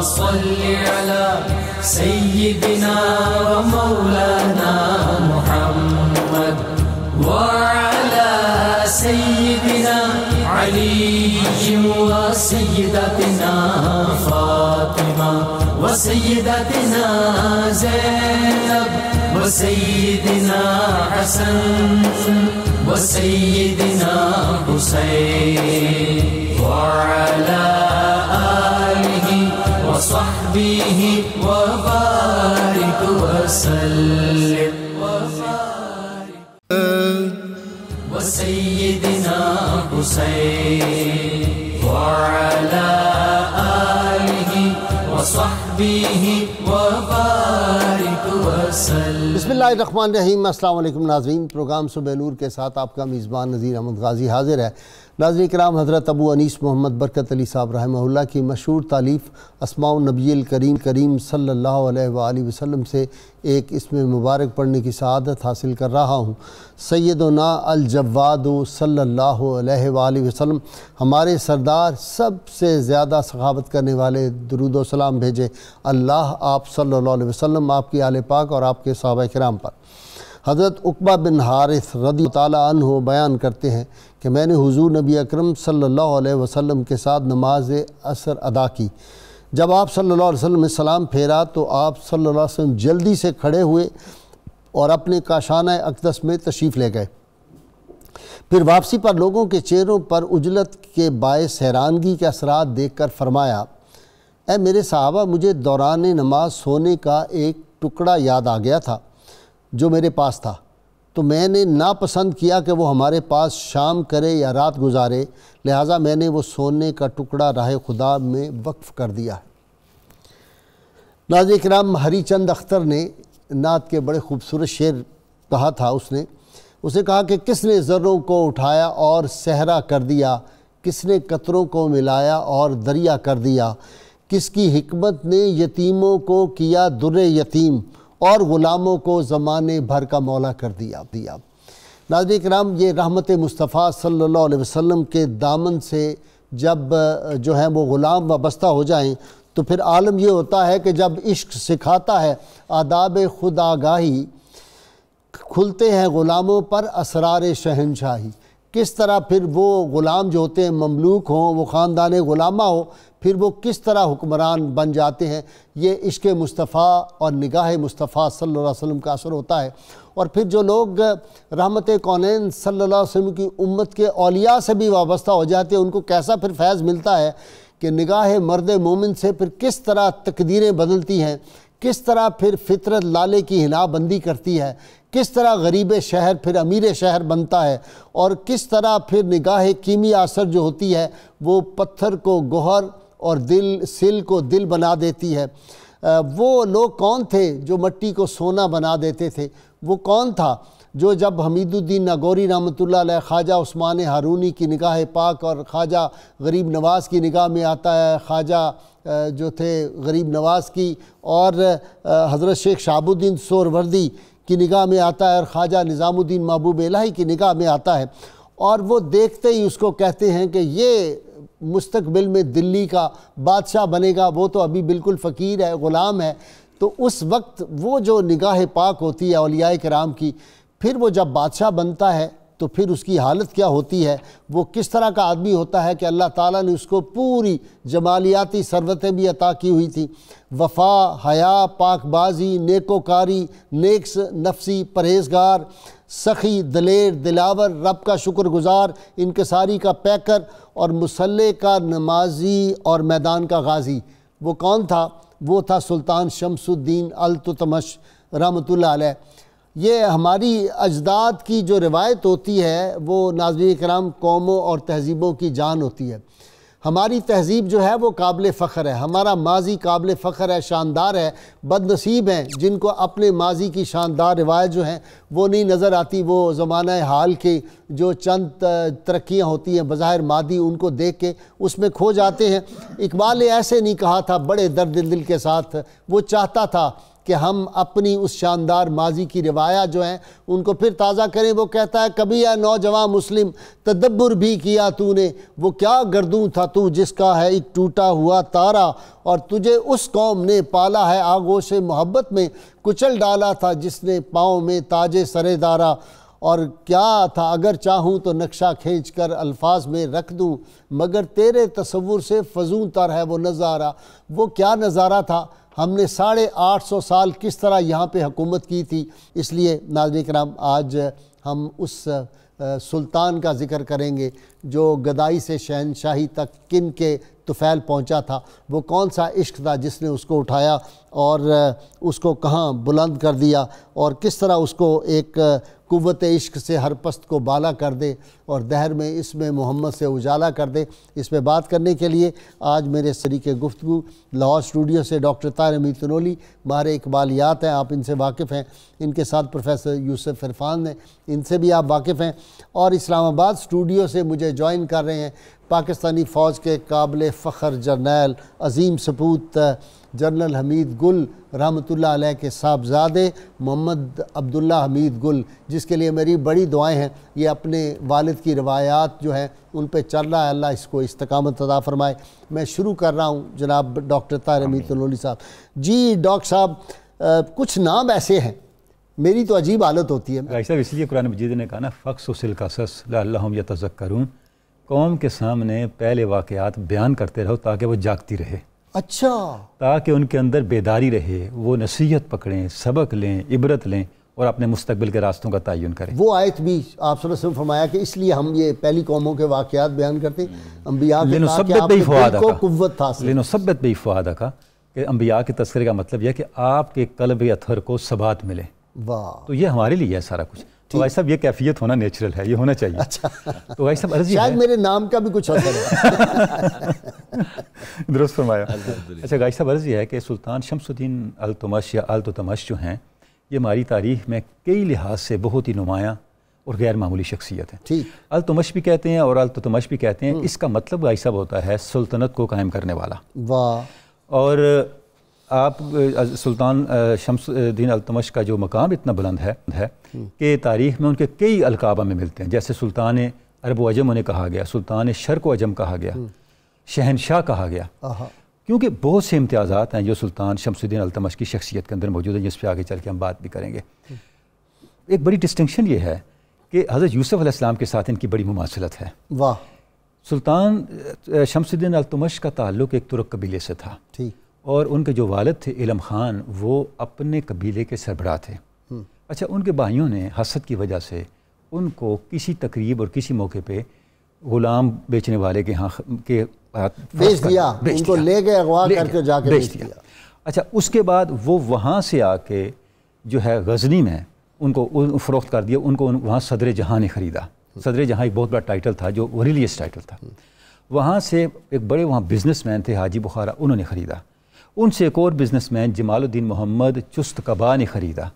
صل على سيدنا ومولانا محمد وعلى سيدنا علي وسيدتنا فاطمة وسيدتنا زينب وسيدنا حسن وسيدنا حسين وعلى به وبارك وسلم وسيدنا حسين وعلى آله وصحبه وبارك وسلم بسم الله الرحمن الرحیم अस्सलाम वालेकुम नाजरीन प्रोग्राम सुबह नूर के साथ आपका मेज़बान नज़ीर अहमद गाजी हाजिर है नाजर कराम हज़रत अबू अनीस मोहम्मद बरकत अली साहब रहा की मशहूर तालीफ़ असमाउ नबील करीम करीम सल्ला अलैहि से एक इसमें मुबारक पढ़ने की शहादत हासिल कर रहा हूँ सैदना अलजवाद सल्ला अलैहि हमारे सरदार सबसे ज़्यादा सखावत करने वाले दरुद भेजे अल्लाह आप सल्ला अलैहि आपकी आल पाक और आपके सहाबा कराम पर हज़रत उकबा बिन हारिस रदी तन बयान करते हैं कि मैंने हुजूर नबी अकरम सल्लल्लाहु अलैहि वसल्लम के साथ नमाज असर अदा की जब आप सल्लल्लाहु अलैहि वसल्लम ने सलाम फेरा तो आप सल्लल्लाहु अलैहि वसल्लम जल्दी से खड़े हुए और अपने काशाना अकदस में तशरीफ़ ले गए फिर वापसी पर लोगों के चेहरों पर उजलत के बायस हैरानगी के असरा देख कर फरमाया ए मेरे साहबा मुझे दौरान नमाज सोने का एक टुकड़ा याद आ गया था जो मेरे पास था तो मैंने नापसंद किया कि वो हमारे पास शाम करे या रात गुजारे लिहाजा मैंने वो सोने का टुकड़ा राह खुदा में वक्फ़ कर दिया है नाज कराम हरीचंद अख्तर ने नात के बड़े खूबसूरत शेर कहा था उसने उसे कहा कि किसने ज़र्रों को उठाया और सहरा कर दिया किसने कतरों को मिलाया और दरिया कर दिया किसकी हमत ने यतीमों को किया दुर यतीम और ग़ुलामों को ज़माने भर का मौला कर दिया दिया नाजर कराम ये रहमत मुस्तफ़ा सल्ला वसम के दामन से जब जो है वो ग़ुलाम वाबस्ता हो जाएँ तो फिर आलम यह होता है कि जब इश्क सिखाता है आदाब खुद आगाही खुलते हैं ग़ुलामों पर असरार शहनशाही किस तरह फिर वो ग़ुलाम जो होते हैं ममलूक हों वो ख़ानदान ग़ुलामा हो फिर वो किस तरह हुक्मरान बन जाते हैं ये इश्क मुस्तफ़ा और निगाह मुस्तफ़ा सल्लल्लाहु अलैहि वसल्लम का असर होता है और फिर जो लोग रहमत कौन सल्ला वसम की उम्मत के अलिया से भी वाबस्ता हो जाते हैं उनको कैसा फिर फैज़ मिलता है कि निगाह मर्द मोमिन से फिर किस तरह तकदीरें बदलती हैं किस तरह फिर फितरत लाले की हिनाबंदी करती है किस तरह गरीब शहर फिर अमीर शहर बनता है और किस तरह फिर निगाह कीमी असर जो होती है वो पत्थर को गहर और दिल सिल को दिल बना देती है वो लोग कौन थे जो मट्टी को सोना बना देते थे वो कौन था जो जब हमीदुद्दीन नागौरी रमत ख्वाजा उस्मान हारूनी की निगाह पाक और ख्वाजा गरीब नवाज़ की निगाह में आता है ख्वाजा जो थे गरीब नवाज़ की और हज़रत शेख शाबुद्दीन सोरवर्दी की निगाह में आता है और ख्वाजा निज़ामुद्दीन महबूब इलाही की निगाह में आता है और वो देखते ही उसको कहते हैं कि ये मुस्तबिल में दिल्ली का बादशाह बनेगा वो तो अभी बिल्कुल फ़कीर है ग़ुलाम है तो उस वक्त वो जो निगाह पाक होती है अलिया कराम की फिर वो जब बादशाह बनता है तो फिर उसकी हालत क्या होती है वो किस तरह का आदमी होता है कि अल्लाह ताला ने उसको पूरी जमालियाती सरवतें भी अता की हुई थी वफा हया पाकबाजी नेकोकारी नेक्स नफसी परहेजगार सखी दलेर दिलावर रब का शुक्र गुज़ार इनकसारी का पैकर और मुसल्ले का नमाजी और मैदान का गाजी वो कौन था वो था सुल्तान शमसुद्दीन अलतमश रहमत ये हमारी अजदाद की जो रिवायत होती है वो नाजरी कराम कौमों और तहज़ीबों की जान होती है हमारी तहजीब जो है वो काबिल फ़ख्र है हमारा माजी काबिल फ़ख्र है शानदार है बदनसीब हैं जिनको अपने माजी की शानदार रिवायत जो हैं वो नहीं नज़र आती वो ज़माना हाल के जो चंद तरक्याँ होती हैं बज़ाहिर मादी उनको देख के उसमें खो जाते हैं इकबाल ऐसे नहीं कहा था बड़े दर्द दिल के साथ वो चाहता था कि हम अपनी उस शानदार माजी की रिवाया जो हैं उनको फिर ताज़ा करें वो कहता है कभी या नौजवान मुस्लिम तदब्बर भी किया तूने वो क्या गर्दूँ था तू जिसका है एक टूटा हुआ तारा और तुझे उस कौम ने पाला है आगोश मोहब्बत में कुचल डाला था जिसने पाँव में ताजे सरे दारा और क्या था अगर चाहूँ तो नक्शा खींच कर अल्फाज में रख दूँ मगर तेरे तस्वुर से फजूल तर है वो नज़ारा वो क्या नज़ारा था हमने साढ़े आठ सौ साल किस तरह यहाँ पर हुकूमत की थी इसलिए नाजन कराम आज हम उस सुल्तान का ज़िक्र करेंगे जो गदाई से शहनशाही तक किन के तुफ़ैल पहुँचा था वो कौन सा इश्क था जिसने उसको उठाया और उसको कहाँ बुलंद कर दिया और किस तरह उसको एक कुत इश्क से हर पस्त को बाला कर दे और दहर में इसमें मोहम्मद से उजाला कर दे इस पर बात करने के लिए आज मेरे शरीक गुफ्तु लाहौर स्टूडियो से डॉक्टर तारमी तनोली मारे इकबालियात हैं आप इनसे वाकिफ़ हैं इनके साथ प्रोफेसर यूसुफ इरफान हैं इनसे भी आप वाकिफ़ हैं और इस्लामाबाद स्टूडियो से मुझे ज्वाइन कर रहे हैं पाकिस्तानी फ़ौज के काबिल फ़खर जर्नैल अजीम सपूत जनरल हमीद गुल रहमतुल्लाह के साहबजादे मोहम्मद अब्दुल्ला हमीद गुल जिसके लिए मेरी बड़ी दुआएं हैं ये अपने वालिद की रवायात जो हैं उन पर चल रहा है अल्लाह इसको इस्तकामत अदा फरमाए मैं शुरू कर रहा हूँ जनाब डॉक्टर तार अमीतोली साहब जी डॉक्टर साहब कुछ नाम ऐसे हैं मेरी तो अजीब हालत होती है साहब इसलिए कुरान मजीद ने कहा ना फ़क्सिल कसस या तजक करूँ कौम के सामने पहले वाक़ात बयान करते रहो ताकि वो जागती रहे अच्छा ताकि उनके अंदर बेदारी रहे वो नसीहत पकड़ें सबक लें इबरत लें और अपने मुस्तबिल के रास्तों का तयन करें वो आयत भी आप सल्लल्लाहु फरमाया कि इसलिए हम ये पहली कौमों के वाकयात बयान करते अम्बिया कुत लेनो सब्यत बे फ़ादा का कि अम्बिया के तस्करे का मतलब यह कि आपके कलब अथर को सबात मिले वाह तो ये हमारे लिए है सारा कुछ तो भाई साहब ये कैफियत होना नेचुरल है ये होना चाहिए अच्छा तो भाई साहब अर्जी शायद मेरे नाम का भी कुछ असर है दुरुस्त फरमाया अच्छा गाई साहब अर्जी है कि सुल्तान शमसुद्दीन अलतमश या अलतमश जो हैं ये हमारी तारीख में कई लिहाज से बहुत ही नुमायाँ और गैर मामूली शख्सियत है ठीक अलतमश भी कहते हैं और अलतमश भी कहते हैं हम्म। इसका मतलब भाई साहब होता है सुल्तनत को कायम करने वाला वाह और आप सुल्तान शमसुद्दीन अलतमश का जो मकाम इतना बुलंद है है कि तारीख़ में उनके कई अलकाबा में मिलते हैं जैसे सुल्तान अरब अजम उन्हें कहा गया सुल्तान शर्क अजम कहा गया हम्म। शहनशाह कहा गया क्योंकि बहुत से इम्तियाज़ात हैं जो सुल्तान शमसुद्दीन अलतमश की शख्सियत के अंदर मौजूद हैं जिस पर आगे चल के हम बात भी करेंगे हम्म। एक बड़ी डिस्टिंगशन ये है कि हज़रत यूसुफ़ अलैहिस्सलाम के साथ इनकी बड़ी मुमासलत है वाह सुल्तान शमसुद्दीन अलतमश का ताल्लुक एक तुर्क कबीले से था ठीक और उनके जो वालद थे इलम ख़ान वो अपने कबीले के सरबरा थे हम्म। अच्छा उनके भाइयों ने हसद की वजह से उनको किसी तकरीब और किसी मौके पे ग़ुलाम बेचने वाले के यहाँ के बेच दिया बेच उनको ले गए अगवा करके जाके बेच दिया।, दिया अच्छा उसके बाद वो वहाँ से आके जो है गजनी में उनको फ़रोख्त कर दिया उनको वहाँ सदर जहाँ ने ख़रीदा हम्म। सदर जहाँ एक बहुत बड़ा टाइटल था जो रिलीज टाइटल था हम्म। वहाँ से एक बड़े वहाँ बिजनेसमैन थे हाजी बुखारा उन्होंने ख़रीदा उनसे एक और बिजनेसमैन जमालुद्दीन मोहम्मद चुस्त कबा ने ख़रीदा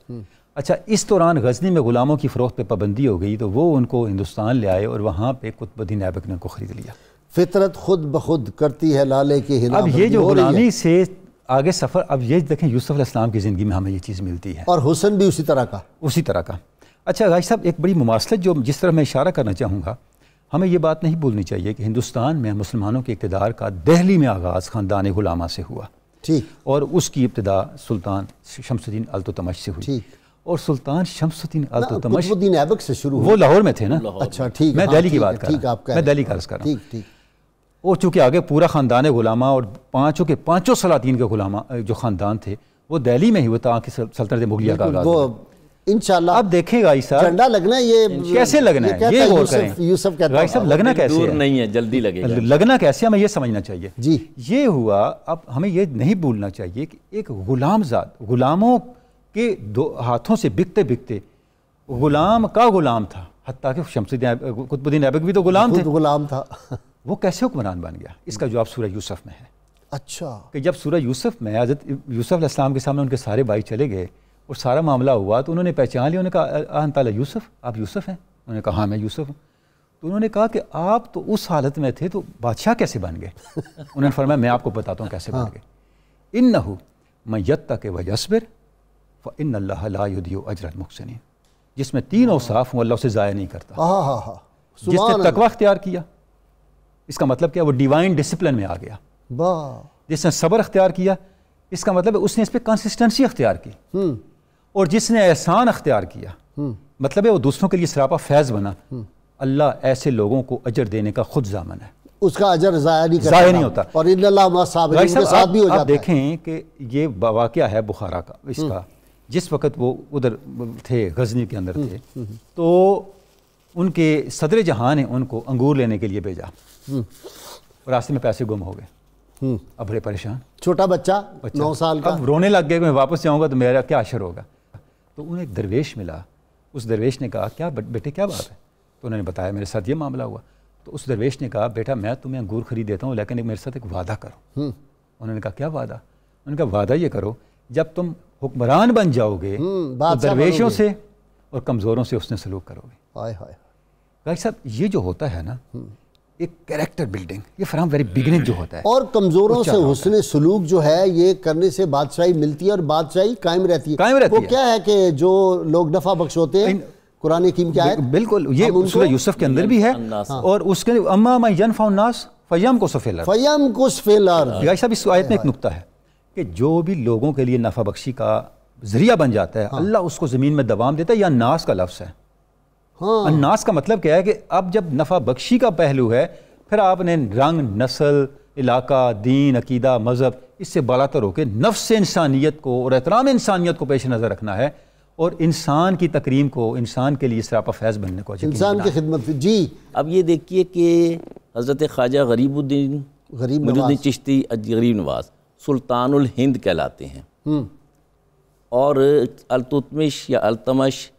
अच्छा इस दौरान गजनी में ग़ुलामों की फ़रोख पर पाबंदी हो गई तो वो उनको हिंदुस्तान ले आए और वहाँ पे कुतबुद्दीन ऐबक ने उनको ख़रीद लिया फितरत खुद ब खुद करती है लाले की अब ये जो गुलामी से आगे सफ़र अब ये देखें यूसुफ इस्लाम की ज़िंदगी में हमें ये चीज़ मिलती है और हुसन भी उसी तरह का उसी तरह का अच्छा राज साहब एक बड़ी मुमासलत जो जिस तरह मैं इशारा करना चाहूँगा हमें ये बात नहीं भूलनी चाहिए कि हिंदुस्तान में मुसलमानों के इकतदार का दहली में आगाज़ ख़ानदान ग़ुलामा से हुआ ठीक और उसकी इब्तदा सुल्तान शमसुद्दीन अलतुतमश से हुई ठीक और सुल्तान शमसुद्दीन अलतुतमश ऐबक से शुरू वो लाहौर में थे ना अच्छा ठीक मैं हाँ, दिल्ली की बात कर ठीक आपका मैं दिल्ली का अर्ज कर रहा हूँ ठीक और चूंकि आगे पूरा ख़ानदान गुलामा और पांचों के पांचों सलातीन के गुलामा जो ख़ानदान थे वो दिल्ली में ही हुआ था सल्तनत मुगलिया का वो इंशाल्लाह अब देखें देखिएगा साहब झंडा लगना ये कैसे लगना है ये गौर करें यूसुफ कहता भाई साहब लगना कैसे दूर नहीं है जल्दी लगेगा लगना कैसे हमें ये समझना चाहिए जी ये हुआ अब हमें ये नहीं भूलना चाहिए कि एक गुलामजाद गुलामों के दो हाथों से बिकते बिकते गुलाम का गुलाम था हत्ता के शमसुद्दीन कुतुबुद्दीन ऐबक भी तो गुलाम थे गुलाम था वो कैसे हुक्मरान बन गया इसका जवाब सूर्य यूसुफ में है अच्छा कि जब सूर्य यूसुफ में हजरत यूसुफ के सामने उनके सारे भाई चले गए और सारा मामला हुआ तो उन्होंने पहचान लिया उन्होंने कहा अहन यूसुफ आप यूसुफ हैं उन्होंने कहा हाँ मैं यूसुफ हूँ तो उन्होंने कहा कि आप तो उस हालत में थे तो बादशाह कैसे बन गए उन्होंने फरमाया मैं आपको बताता हूँ कैसे हाँ। बन गए इन हो मैं यद तक वजसबिर व इन अल्लाहदियो अजरत मुखसनी जिसमें तीन औसाफ हाँ। हूँ अल्लाह उसे ज़ाया नहीं करता हाँ, हाँ, जिसने तकवा अख्तियार किया इसका मतलब क्या वो डिवाइन डिसिप्लिन में आ गया जिसने सबर अख्तियार किया इसका मतलब उसने इस पर कंसिस्टेंसी अख्तियार की हम्म। और जिसने एहसान अख्तियार किया हम्म। मतलब है वो दूसरों के लिए सरापा फैज़ बना हम्म। अल्लाह ऐसे लोगों को अजर देने का खुद जामन है उसका अजर ज़ाया नहीं ज़ाया नहीं होता और साथ भी हो जाता देखें कि ये वाक़ है बुखारा का इसका हम्म। जिस वक्त वो उधर थे गजनी के अंदर थे तो उनके सदर जहाँ ने उनको अंगूर लेने के लिए भेजा रास्ते में पैसे गुम हो गए अब परेशान छोटा बच्चा, बच्चा नौ साल का अब रोने लग गए मैं वापस जाऊंगा तो मेरा क्या अशर होगा तो उन्हें एक दरवेश मिला उस दरवेश ने कहा क्या बेटे क्या बात है तो उन्होंने बताया मेरे साथ ये मामला हुआ तो उस दरवेश ने कहा बेटा मैं तुम्हें अंगूर खरीद देता हूँ लेकिन एक मेरे साथ एक वादा करो हम्म। उन्होंने कहा क्या वादा उन्होंने कहा वादा ये करो जब तुम हुक्मरान बन जाओगे हम्म, तो दरवेशों से और कमज़ोरों से उसने सलूक करोगे हाय हाय भाई साहब ये जो होता है ना हम्म। एक कैरेक्टर बिल्डिंग ये फ्राम वेरी बिगनिंग जो होता है और कमजोरों से हुसन सलूक जो है ये करने से बादशाही मिलती है और बादशाही कायम रहती है कायम रहती वो है। क्या है कि जो लोग नफा बख्श होते हैं कुरान हकीम क्या है बिल्कुल ये सूरह यूसुफ के अंदर भी है हाँ। और उसके अम्मा मैं यन फाउनास फयाम को सफेलर फयाम को सफेलर साहब इस आयत में एक नुकता है कि जो भी लोगों के लिए नफा बख्शी का जरिया बन जाता है हाँ। अल्लाह उसको ज़मीन में दबाम देता है या नास का लफ्ज़ है हाँ। अनास का मतलब क्या है कि अब जब नफा बख्शी का पहलू है फिर आपने रंग नस्ल इलाका दीन अकीदा मज़हब इससे बालातर होकर नफ्स इंसानियत को और एहतराम इंसानियत को पेश नज़र रखना है और इंसान की तकरीम को इंसान के लिए सरापा फैज़ बनने को इंसान की खिदमत जी अब ये देखिए कि हज़रत ख्वाजा गरीबुद्दीन गरीब चिश्ती गरीब नवाज सुल्तान हिंद कहलाते हैं हम्म। और अलतुतमश या अलतमश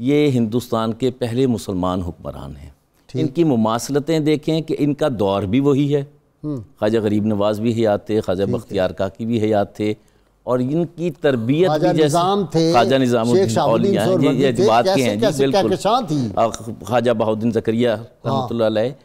ये हिंदुस्तान के पहले मुसलमान हुक्मरान हैं इनकी मुमासलतें देखें कि इनका दौर भी वही है हम्म। ख्वाजा गरीब नवाज भी हयात थे ख्वाजा बख्तियार काकी भी हयात थे और इनकी तरबियत भी ख्वाजा निज़ाम के हैं जी बिल्कुल ख्वाजा बहाउद्दीन जकरिया हाँ। रहमत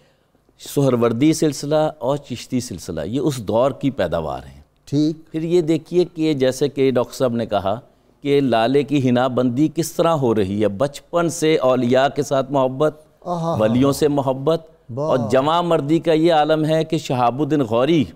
सुहरवर्दी सिलसिला और चिश्ती सिलसिला ये उस दौर की पैदावार हैं ठीक फिर ये देखिए कि जैसे कि डॉक्टर साहब ने कहा के लाले की हिनाबंदी किस तरह हो रही है बचपन से औलिया के साथ मोहब्बत वलियों से मोहब्बत और जमा मर्दी का ये आलम है कि शहाबुद्दीन गौरी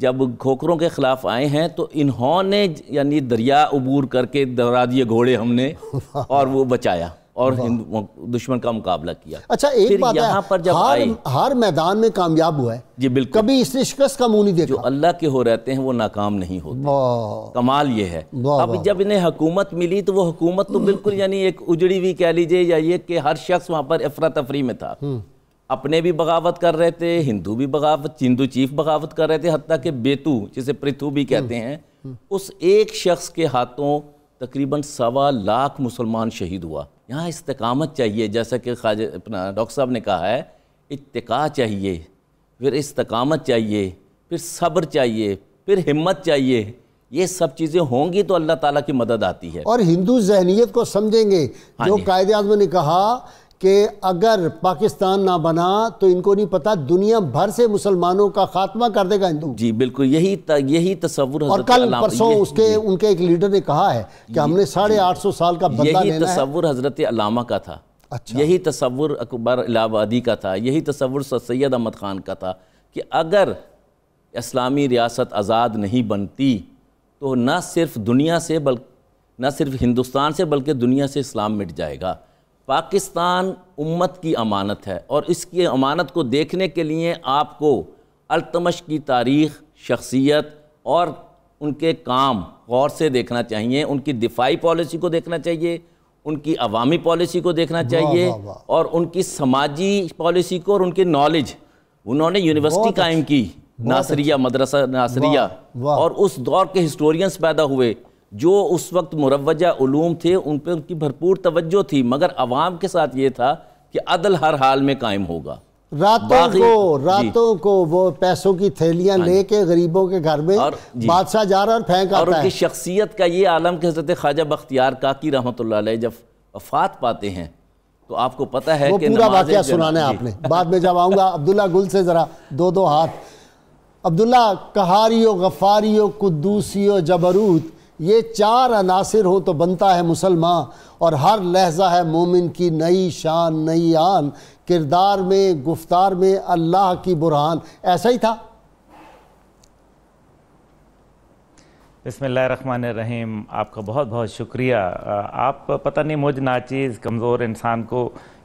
जब खोखरों के ख़िलाफ़ आए हैं तो इन्होंने यानी दरिया अबूर करके दरा दिए घोड़े हमने और वो बचाया और दुश्मन का मुकाबला किया अच्छा एक बात यहाँ पर जब हार, आए, हार मैदान में कामयाब हुआ है जी बिल्कुल कभी इसने शिकस्त का मुंह नहीं देखा जो अल्लाह के हो रहते हैं वो नाकाम नहीं होते कमाल ये है अब जब इन्हें हुकूमत मिली तो वो हुकूमत तो बिल्कुल यानी एक उजड़ी हुई कह लीजिए या ये कि हर शख्स वहां पर अफरा तफरी में था हम्म। अपने भी बगावत कर रहे थे हिंदू भी बगावत हिंदू चीफ बगावत कर रहे थे हत्या के बेतू जिसे पृथु भी हम्म। कहते हैं हम्म। उस एक शख्स के हाथों तकरीबन सवा लाख मुसलमान शहीद हुआ यहाँ इस्तकामत चाहिए जैसा कि खाज अपना डॉक्टर साहब ने कहा है इतका चाहिए फिर इस्तकामत चाहिए फिर सब्र चाहिए फिर हिम्मत चाहिए ये सब चीज़ें होंगी तो अल्लाह ताला की मदद आती है और हिंदू जहनीत को समझेंगे जो हाँ कायदे आजम ने कहा कि अगर पाकिस्तान ना बना तो इनको नहीं पता दुनिया भर से मुसलमानों का खात्मा कर देगा हिंदू जी बिल्कुल यही त, यही तस्वुर और कल परसों उसके उनके एक लीडर ने कहा है कि हमने साढ़े आठ सौ साल का बदला यही तस्वुर हजरत अलामा का था अच्छा यही तस्वुर अकबर इलाहाबादी का था यही तस्वुर सैयद अहमद खान का था कि अगर इस्लामी रियासत आज़ाद नहीं बनती तो न सिर्फ दुनिया से बल्कि न सिर्फ हिंदुस्तान से बल्कि दुनिया से इस्लाम मिट जाएगा पाकिस्तान उम्मत की अमानत है और इसकी अमानत को देखने के लिए आपको अलतमश की तारीख़ शख्सियत और उनके काम गौर से देखना चाहिए उनकी दिफाई पॉलिसी को देखना चाहिए उनकी अवामी पॉलिसी को देखना चाहिए और उनकी समाजी पॉलिसी को और उनकी नॉलेज उन्होंने यूनिवर्सिटी कायम की नासरिया मदरसा नासरिया और उस दौर के हिस्टोरियंस पैदा हुए जो उस वक्त मुरवजा ूम थे उन पर उनकी भरपूर तवज्जो थी मगर अवाम के साथ ये था कि अदल हर हाल में कायम होगा रातों को रातों को वो पैसों की थैलियां हाँ लेके गरीबों के घर में बादशाह जा रहा और फेंक और उनकी शख्सियत का ये आलम के हजरत ख्वाजा बख्तियार काकी रहमत जब वफात पाते हैं तो आपको पता है कि पूरा वाक्य सुनाना है आपने बाद में जब आऊंगा अब्दुल्ला गुल से ज़रा दो दो हाथ अब्दुल्ला कहारियो गफारियो कुद्दूसियो जबरूत ये चार अनासर हो तो बनता है मुसलमान और हर लहजा है मोमिन की नई शान नई आन किरदार में गुफ्तार में अल्लाह की बुरहान ऐसा ही था बसमान रहीम आपका बहुत बहुत शुक्रिया आप पता नहीं मुझ नाचीज़ कमज़ोर इंसान को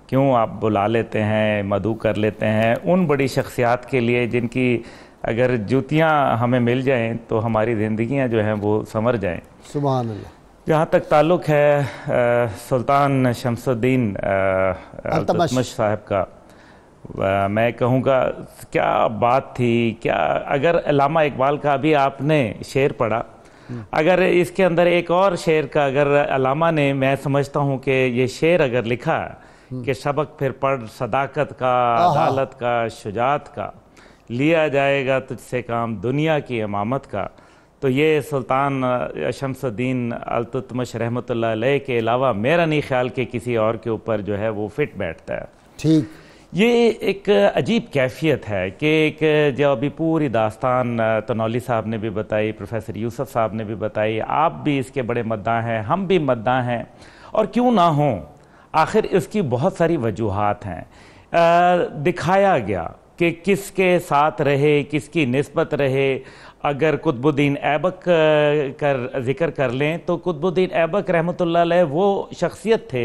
क्यों आप बुला लेते हैं मधु कर लेते हैं उन बड़ी शख्सियात के लिए जिनकी अगर जूतियाँ हमें मिल जाएँ तो हमारी ज़िंदगियाँ जो हैं वो संवर जाएँ सुबह जहाँ तक ताल्लुक है आ, सुल्तान शमसुद्दीन अल्तमश साहब का आ, मैं कहूँगा क्या बात थी क्या अगर अलामा इकबाल का अभी आपने शेर पढ़ा हम्म। अगर इसके अंदर एक और शेर का अगर अलामा ने मैं समझता हूँ कि ये शेर अगर लिखा हम्म। कि सबक फिर पढ़ सदाकत का अदालत का शुजात का लिया जाएगा तुझसे काम दुनिया की इमामत का तो ये सुल्तान शमसुद्दीन अलतुतमश रहमत के अलावा मेरा नहीं ख्याल कि किसी और के ऊपर जो है वो फिट बैठता है ठीक ये एक अजीब कैफियत है कि एक जो अभी पूरी दास्तान तनौली साहब ने भी बताई प्रोफेसर यूसुफ साहब ने भी बताई आप भी इसके बड़े मद्दा हैं हम भी मद्दा हैं और क्यों ना हों आखिर इसकी बहुत सारी वजूहत हैं दिखाया गया कि किसके साथ रहे किसकी नस्बत रहे अगर कुतबुद्दीन ऐबक कर जिक्र कर लें तो कुतबुद्दीन ऐबक रहमतुल्लाह ला वो शख्सियत थे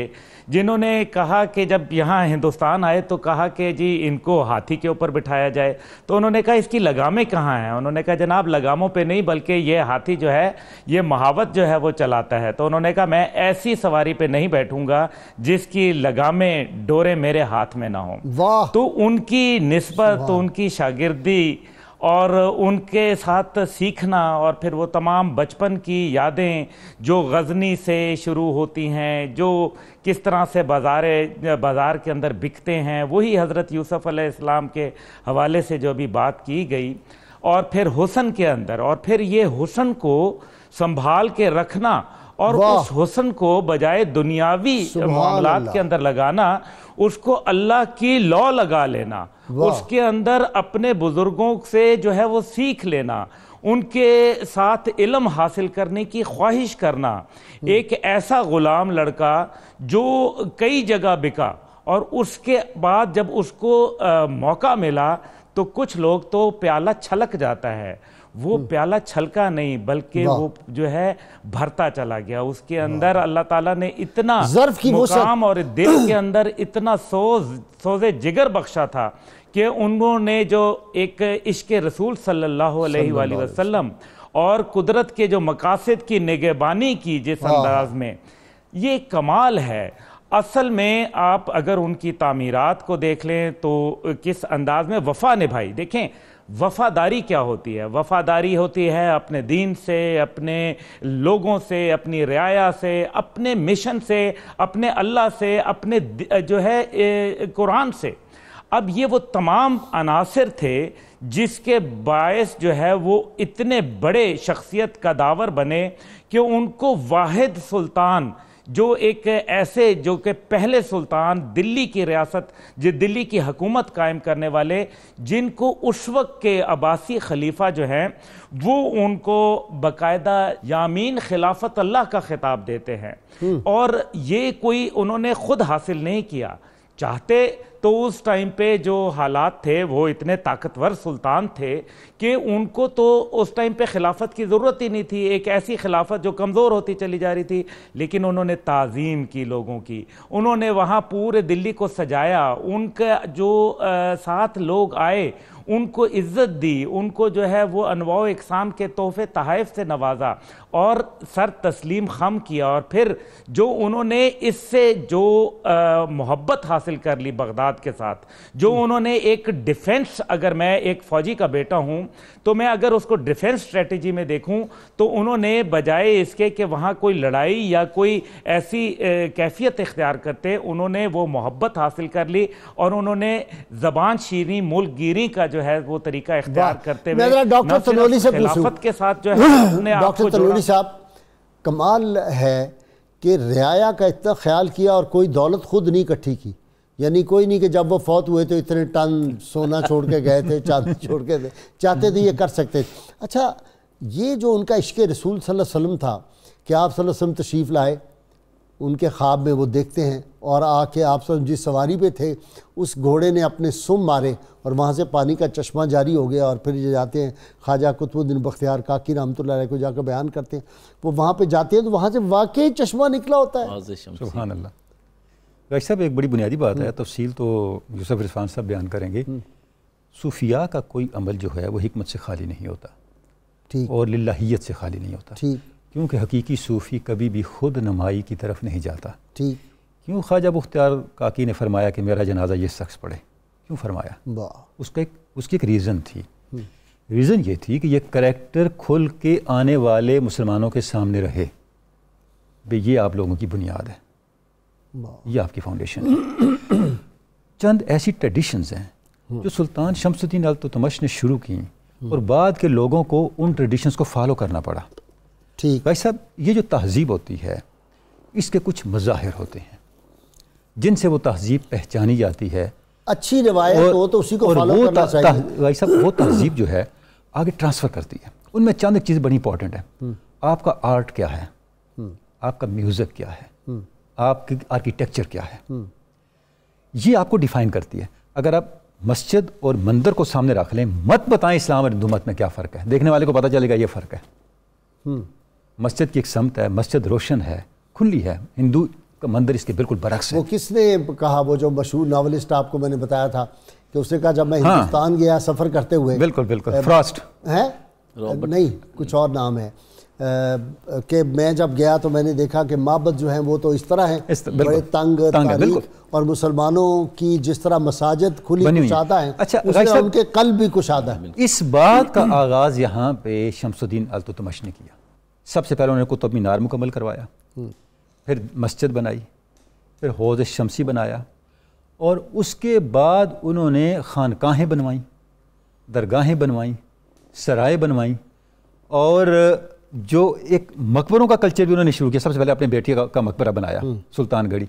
जिन्होंने कहा कि जब यहाँ हिंदुस्तान आए तो कहा कि जी इनको हाथी के ऊपर बिठाया जाए तो उन्होंने कहा इसकी लगामें कहाँ हैं उन्होंने कहा जनाब लगामों पे नहीं बल्कि ये हाथी जो है ये महावत जो है वो चलाता है तो उन्होंने कहा मैं ऐसी सवारी पे नहीं बैठूंगा जिसकी लगामें डोरे मेरे हाथ में ना हों तो उनकी नस्बत तो उनकी शागिर्दी और उनके साथ सीखना और फिर वो तमाम बचपन की यादें जो गज़नी से शुरू होती हैं जो किस तरह से बाज़ार बाज़ार के अंदर बिकते हैं वही हज़रत यूसुफ़ अलैहिस्सलाम के हवाले से जो अभी बात की गई और फिर हुसन के अंदर और फिर ये हुसन को संभाल के रखना और उस हुसन को बजाय दुनियावी मामला के अंदर लगाना उसको अल्लाह की लॉ लगा लेना उसके अंदर अपने बुजुर्गों से जो है वो सीख लेना उनके साथ इलम हासिल करने की ख्वाहिश करना हम्म। एक ऐसा ग़ुलाम लड़का जो कई जगह बिका और उसके बाद जब उसको आ, मौका मिला तो कुछ लोग तो प्याला छलक जाता है वो हम्म। प्याला छलका नहीं बल्कि वो जो है भरता चला गया उसके अंदर अल्लाह ताला ने इतना जर्फ की मुकाम और दिल के अंदर इतना सोज सोजे जिगर बख्शा था कि उन्होंने जो एक इश्क रसूल सल्लल्लाहु अलैहि वसल्लम और कुदरत के जो मकासद की निगेबानी की जिस अंदाज में ये कमाल है असल में आप अगर उनकी तामीरात को देख लें तो किस अंदाज में वफा निभाई देखें वफादारी क्या होती है वफादारी होती है अपने दीन से अपने लोगों से अपनी रियाया से अपने मिशन से अपने अल्लाह से अपने जो है कुरान से अब ये वो तमाम अनासर थे जिसके बायस जो है वो इतने बड़े शख्सियत का दावर बने कि उनको वाहिद सुल्तान जो एक ऐसे जो कि पहले सुल्तान दिल्ली की रियासत जो दिल्ली की हकूमत कायम करने वाले जिनको उस वक्त के अबासी खलीफा जो हैं वो उनको बाकायदा यामीन खिलाफत अल्लाह का खिताब देते हैं हम्म। और ये कोई उन्होंने खुद हासिल नहीं किया चाहते तो उस टाइम पे जो हालात थे वो इतने ताकतवर सुल्तान थे कि उनको तो उस टाइम पे खिलाफत की ज़रूरत ही नहीं थी एक ऐसी खिलाफत जो कमज़ोर होती चली जा रही थी लेकिन उन्होंने ताज़ीम की लोगों की उन्होंने वहाँ पूरे दिल्ली को सजाया उनका जो आ, साथ लोग आए उनको इज्जत दी उनको जो है वो अनवाओ इकसाम के तोहफे तहफ़ से नवाजा और सर तस्लीम खम किया और फिर जो उन्होंने इससे जो मोहब्बत हासिल कर ली बगदाद जज्बात के साथ जो हम्म। उन्होंने एक डिफेंस अगर मैं एक फौजी का बेटा हूं तो मैं अगर उसको डिफेंस स्ट्रेटजी में देखूं तो उन्होंने बजाय इसके कि वहां कोई लड़ाई या कोई ऐसी कैफियत इख्तियार करते उन्होंने वो मोहब्बत हासिल कर ली और उन्होंने जबान शीरी मुल्क गिरी का जो है वो तरीका इख्तियार करते हुए डॉक्टर के साथ जो है कमाल है कि रियाया का इतना ख्याल किया और कोई दौलत खुद नहीं इकट्ठी की यानी कोई नहीं कि जब वो फौत हुए तो इतने टन सोना छोड़ के गए थे चांदी छोड़ के थे चाहते थे ये कर सकते अच्छा ये जो उनका इश्क रसूल सल्लल्लाहु अलैहि वसल्लम था कि आप सल्लल्लाहु अलैहि वसल्लम तशरीफ़ लाए उनके ख्वाब में वो देखते हैं और आके आप जिस सवारी पे थे उस घोड़े ने अपने सुम मारे और वहाँ से पानी का चश्मा जारी हो गया और फिर ये जाते हैं ख्वाजा कुतुबुद्दीन बख्तियार काकी रामत को जाकर बयान करते हैं वो वहाँ पर जाते हैं तो वहाँ से वाकई चश्मा निकला होता है राज साहब एक बड़ी बुनियादी बात है हम्म। तफसील तो यूसफ रिस्फान साहब बयान करेंगे हम्म। सूफिया का कोई अमल जो है वो हमत से खाली नहीं होता ठीक और लाहीत से खाली नहीं होता ठीक क्योंकि हकीकी सूफ़ी कभी भी खुद नमाई की तरफ नहीं जाता ठीक क्यों ख्वाजा मुख्तियार काकी ने फरमाया कि मेरा जनाजा ये शख्स पढ़े क्यों फरमाया उसका एक उसकी एक रीज़न थी रीज़न हम्म। ये थी कि ये करेक्टर खुल के आने वाले मुसलमानों के सामने रहे भाई ये आप लोगों की बुनियाद है ये आपकी फाउंडेशन है चंद ऐसी ट्रेडिशंस हैं जो हम्म। सुल्तान शमसुद्दीन अल तमश ने शुरू की और हम्म। बाद के लोगों को उन ट्रेडिशंस को फॉलो करना पड़ा ठीक भाई साहब ये जो तहजीब होती है इसके कुछ मज़ाहिर होते हैं जिनसे वो तहजीब पहचानी जाती है अच्छी रिवायत हो तो उसी को फॉलो करना चाहिए भाई साहब वो तहजीब जो है आगे ट्रांसफ़र करती है उनमें चंद एक चीज़ बड़ी इंपॉर्टेंट है हम्म। आपका आर्ट क्या है आपका म्यूज़िक क्या है आपकी आर्किटेक्चर क्या है ये आपको डिफाइन करती है अगर आप मस्जिद और मंदिर को सामने रख लें मत बताएं इस्लाम और हिंदू मत में क्या फ़र्क है देखने वाले को पता चलेगा ये फ़र्क है मस्जिद की एक समत है मस्जिद रोशन है खुली है हिंदू का मंदिर इसके बिल्कुल बरक्स है वो किसने कहा वो जो मशहूर नावलिस्ट आपको मैंने बताया था कि उसने कहा जब मैं हाँ, हिंदुस्तान गया सफ़र करते हुए बिल्कुल बिल्कुल फ्रॉस्ट है नहीं कुछ और नाम है कि मैं जब गया तो मैंने देखा कि माबद जो हैं वो तो इस तरह हैं इस बड़े तंग, तंग और मुसलमानों की जिस तरह मसाजिद खुली कुशादा है अच्छा उनके कल भी कुशादा है इस बात का आगाज़ यहाँ पे शमसुद्दीन अलतुतमश ने किया सबसे पहले उन्होंने कुतुब मीनार मुकम्मल करवाया हम्म। फिर मस्जिद बनाई फिर हौज शमसी बनाया और उसके बाद उन्होंने खानकाहें बनवाईं दरगाहें बनवाईं सराय बनवाईं और जो एक मकबरों का कल्चर भी उन्होंने शुरू किया सबसे पहले अपने बेटी का, का मकबरा बनाया हम्म। सुल्तानगढ़ी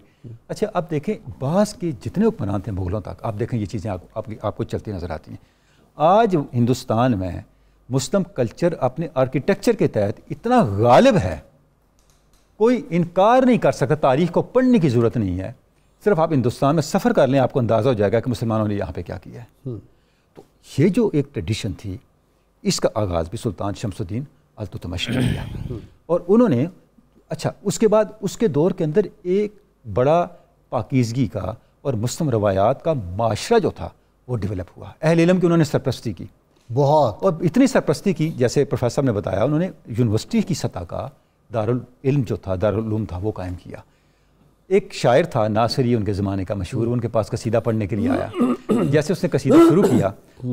अच्छा अब देखें बास के जितने उपनान थे मुगलों तक आप देखें ये चीज़ें आप, आप, आपको चलती नज़र आती हैं आज हिंदुस्तान में मुस्लिम कल्चर अपने आर्किटेक्चर के तहत इतना गालिब है कोई इनकार नहीं कर सकता तारीख को पढ़ने की ज़रूरत नहीं है सिर्फ आप हिंदुस्तान में सफ़र कर लें आपको अंदाज़ा हो जाएगा कि मुसलमानों ने यहाँ पर क्या किया है हम्म। तो ये जो एक ट्रेडिशन थी इसका आगाज़ भी सुल्तान शमसुद्दीन अलतो ने किया और उन्होंने अच्छा उसके बाद उसके दौर के अंदर एक बड़ा पाकिजगी का और मुस्लिम रवायात का माशरा जो था वो डेवलप हुआ अहल इलम की उन्होंने सरप्रस्ती की बहुत और इतनी सरप्रस्ती की जैसे प्रोफेसर ने बताया उन्होंने यूनिवर्सिटी की सतह का दारुल इल्म जो था दारुलूम था वो कायम किया एक शायर था नासरी उनके ज़माने का मशहूर उनके पास कसीदा पढ़ने के लिए आया जैसे उसने कसीदा शुरू किया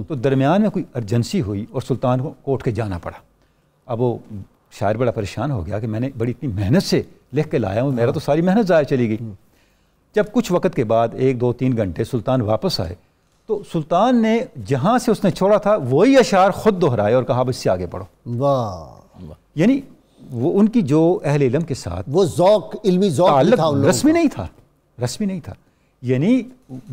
तो दरमियान में कोई अर्जेंसी हुई और सुल्तान कोर्ट के जाना पड़ा अब वो शायर बड़ा परेशान हो गया कि मैंने बड़ी इतनी मेहनत से लिख के लाया हूँ मेरा तो सारी मेहनत ज़ाया चली गई हम्म। जब कुछ वक्त के बाद एक दो तीन घंटे सुल्तान वापस आए तो सुल्तान ने जहाँ से उसने छोड़ा था वही अशार ख़ुद दोहराए और कहा इससे आगे बढ़ो वाह यानी वो उनकी जो अहल इलम के साथ वो ज़ौक इल्मी ज़ौक था रस्मी नहीं था रस्मी नहीं था यानी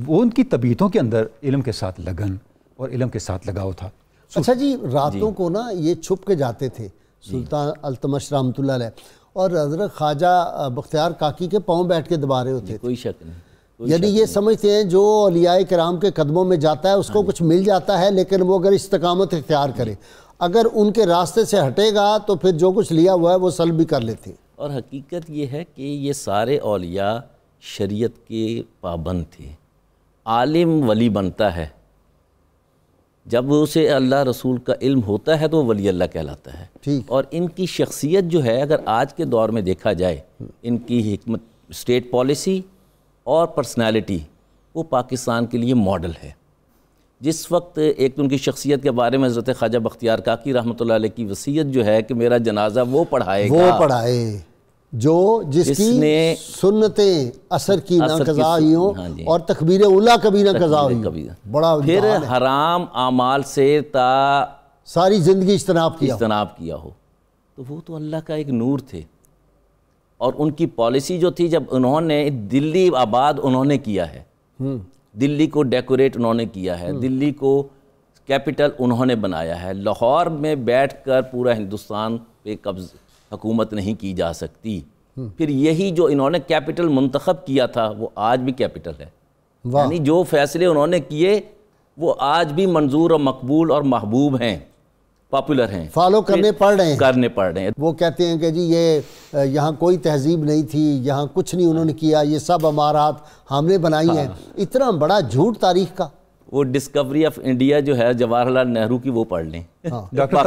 वो उनकी तबीयतों के अंदर इलम के साथ लगन और इलम के साथ लगाव था अच्छा जी रातों जी। को ना ये छुप के जाते थे सुल्तान अल्तमश रामतुल्ला और हजरत ख्वाजा बख्तियार काकी के पाँव बैठ के दबा रहे होते कोई शक नहीं यानी ये समझते हैं जो अलिया कराम के कदमों में जाता है उसको हाँ कुछ मिल जाता है लेकिन वो अगर इस्तकामत इख्तियार करे अगर उनके रास्ते से हटेगा तो फिर जो कुछ लिया हुआ है वो सल भी कर लेते और हकीकत ये है कि ये सारे अलिया शरीयत के पाबंद थे आलिम वली बनता है जब उसे अल्लाह रसूल का इल्म होता है तो वो वली अल्लाह कहलाता है ठीक और इनकी शख्सियत जो है अगर आज के दौर में देखा जाए इनकी हमत स्टेट पॉलिसी और पर्सनालिटी वो पाकिस्तान के लिए मॉडल है जिस वक्त एक तो उनकी शख्सियत के बारे में हज़रत ख्वाजा बख्तियार काकी रहमत की वसीयत जो है कि मेरा जनाजा वो पढ़ाएगा वो पढ़ाए जो जिसकी सुन्नते असर की असर ना कजा हुई हो हाँ और तकबीर उला कभी ना कजा हुई बड़ा फिर हराम आमाल से ता सारी ज़िंदगी इज्तनाब किया इज्तनाब किया हो तो वो तो अल्लाह का एक नूर थे और उनकी पॉलिसी जो थी जब उन्होंने दिल्ली आबाद उन्होंने किया है हम्म। दिल्ली को डेकोरेट उन्होंने किया है हम्म। दिल्ली को कैपिटल उन्होंने बनाया है लाहौर में बैठकर पूरा हिंदुस्तान पे कब्ज़ हुकूमत नहीं की जा सकती फिर यही जो इन्होंने कैपिटल मंतखब किया था वो आज भी कैपिटल है यानी जो फैसले उन्होंने किए वो आज भी मंजूर और मकबूल और महबूब हैं पॉपुलर हैं फॉलो करने पड़ रहे हैं करने पड़ रहे हैं वो कहते हैं कि जी ये यहाँ कोई तहजीब नहीं थी यहाँ कुछ नहीं उन्होंने हाँ। किया ये सब अमारात हमने बनाई हाँ। हैं इतना बड़ा झूठ तारीख का वो डिस्कवरी ऑफ इंडिया जो है जवाहरलाल नेहरू की वो पढ़ लें हाँ। डॉक्टर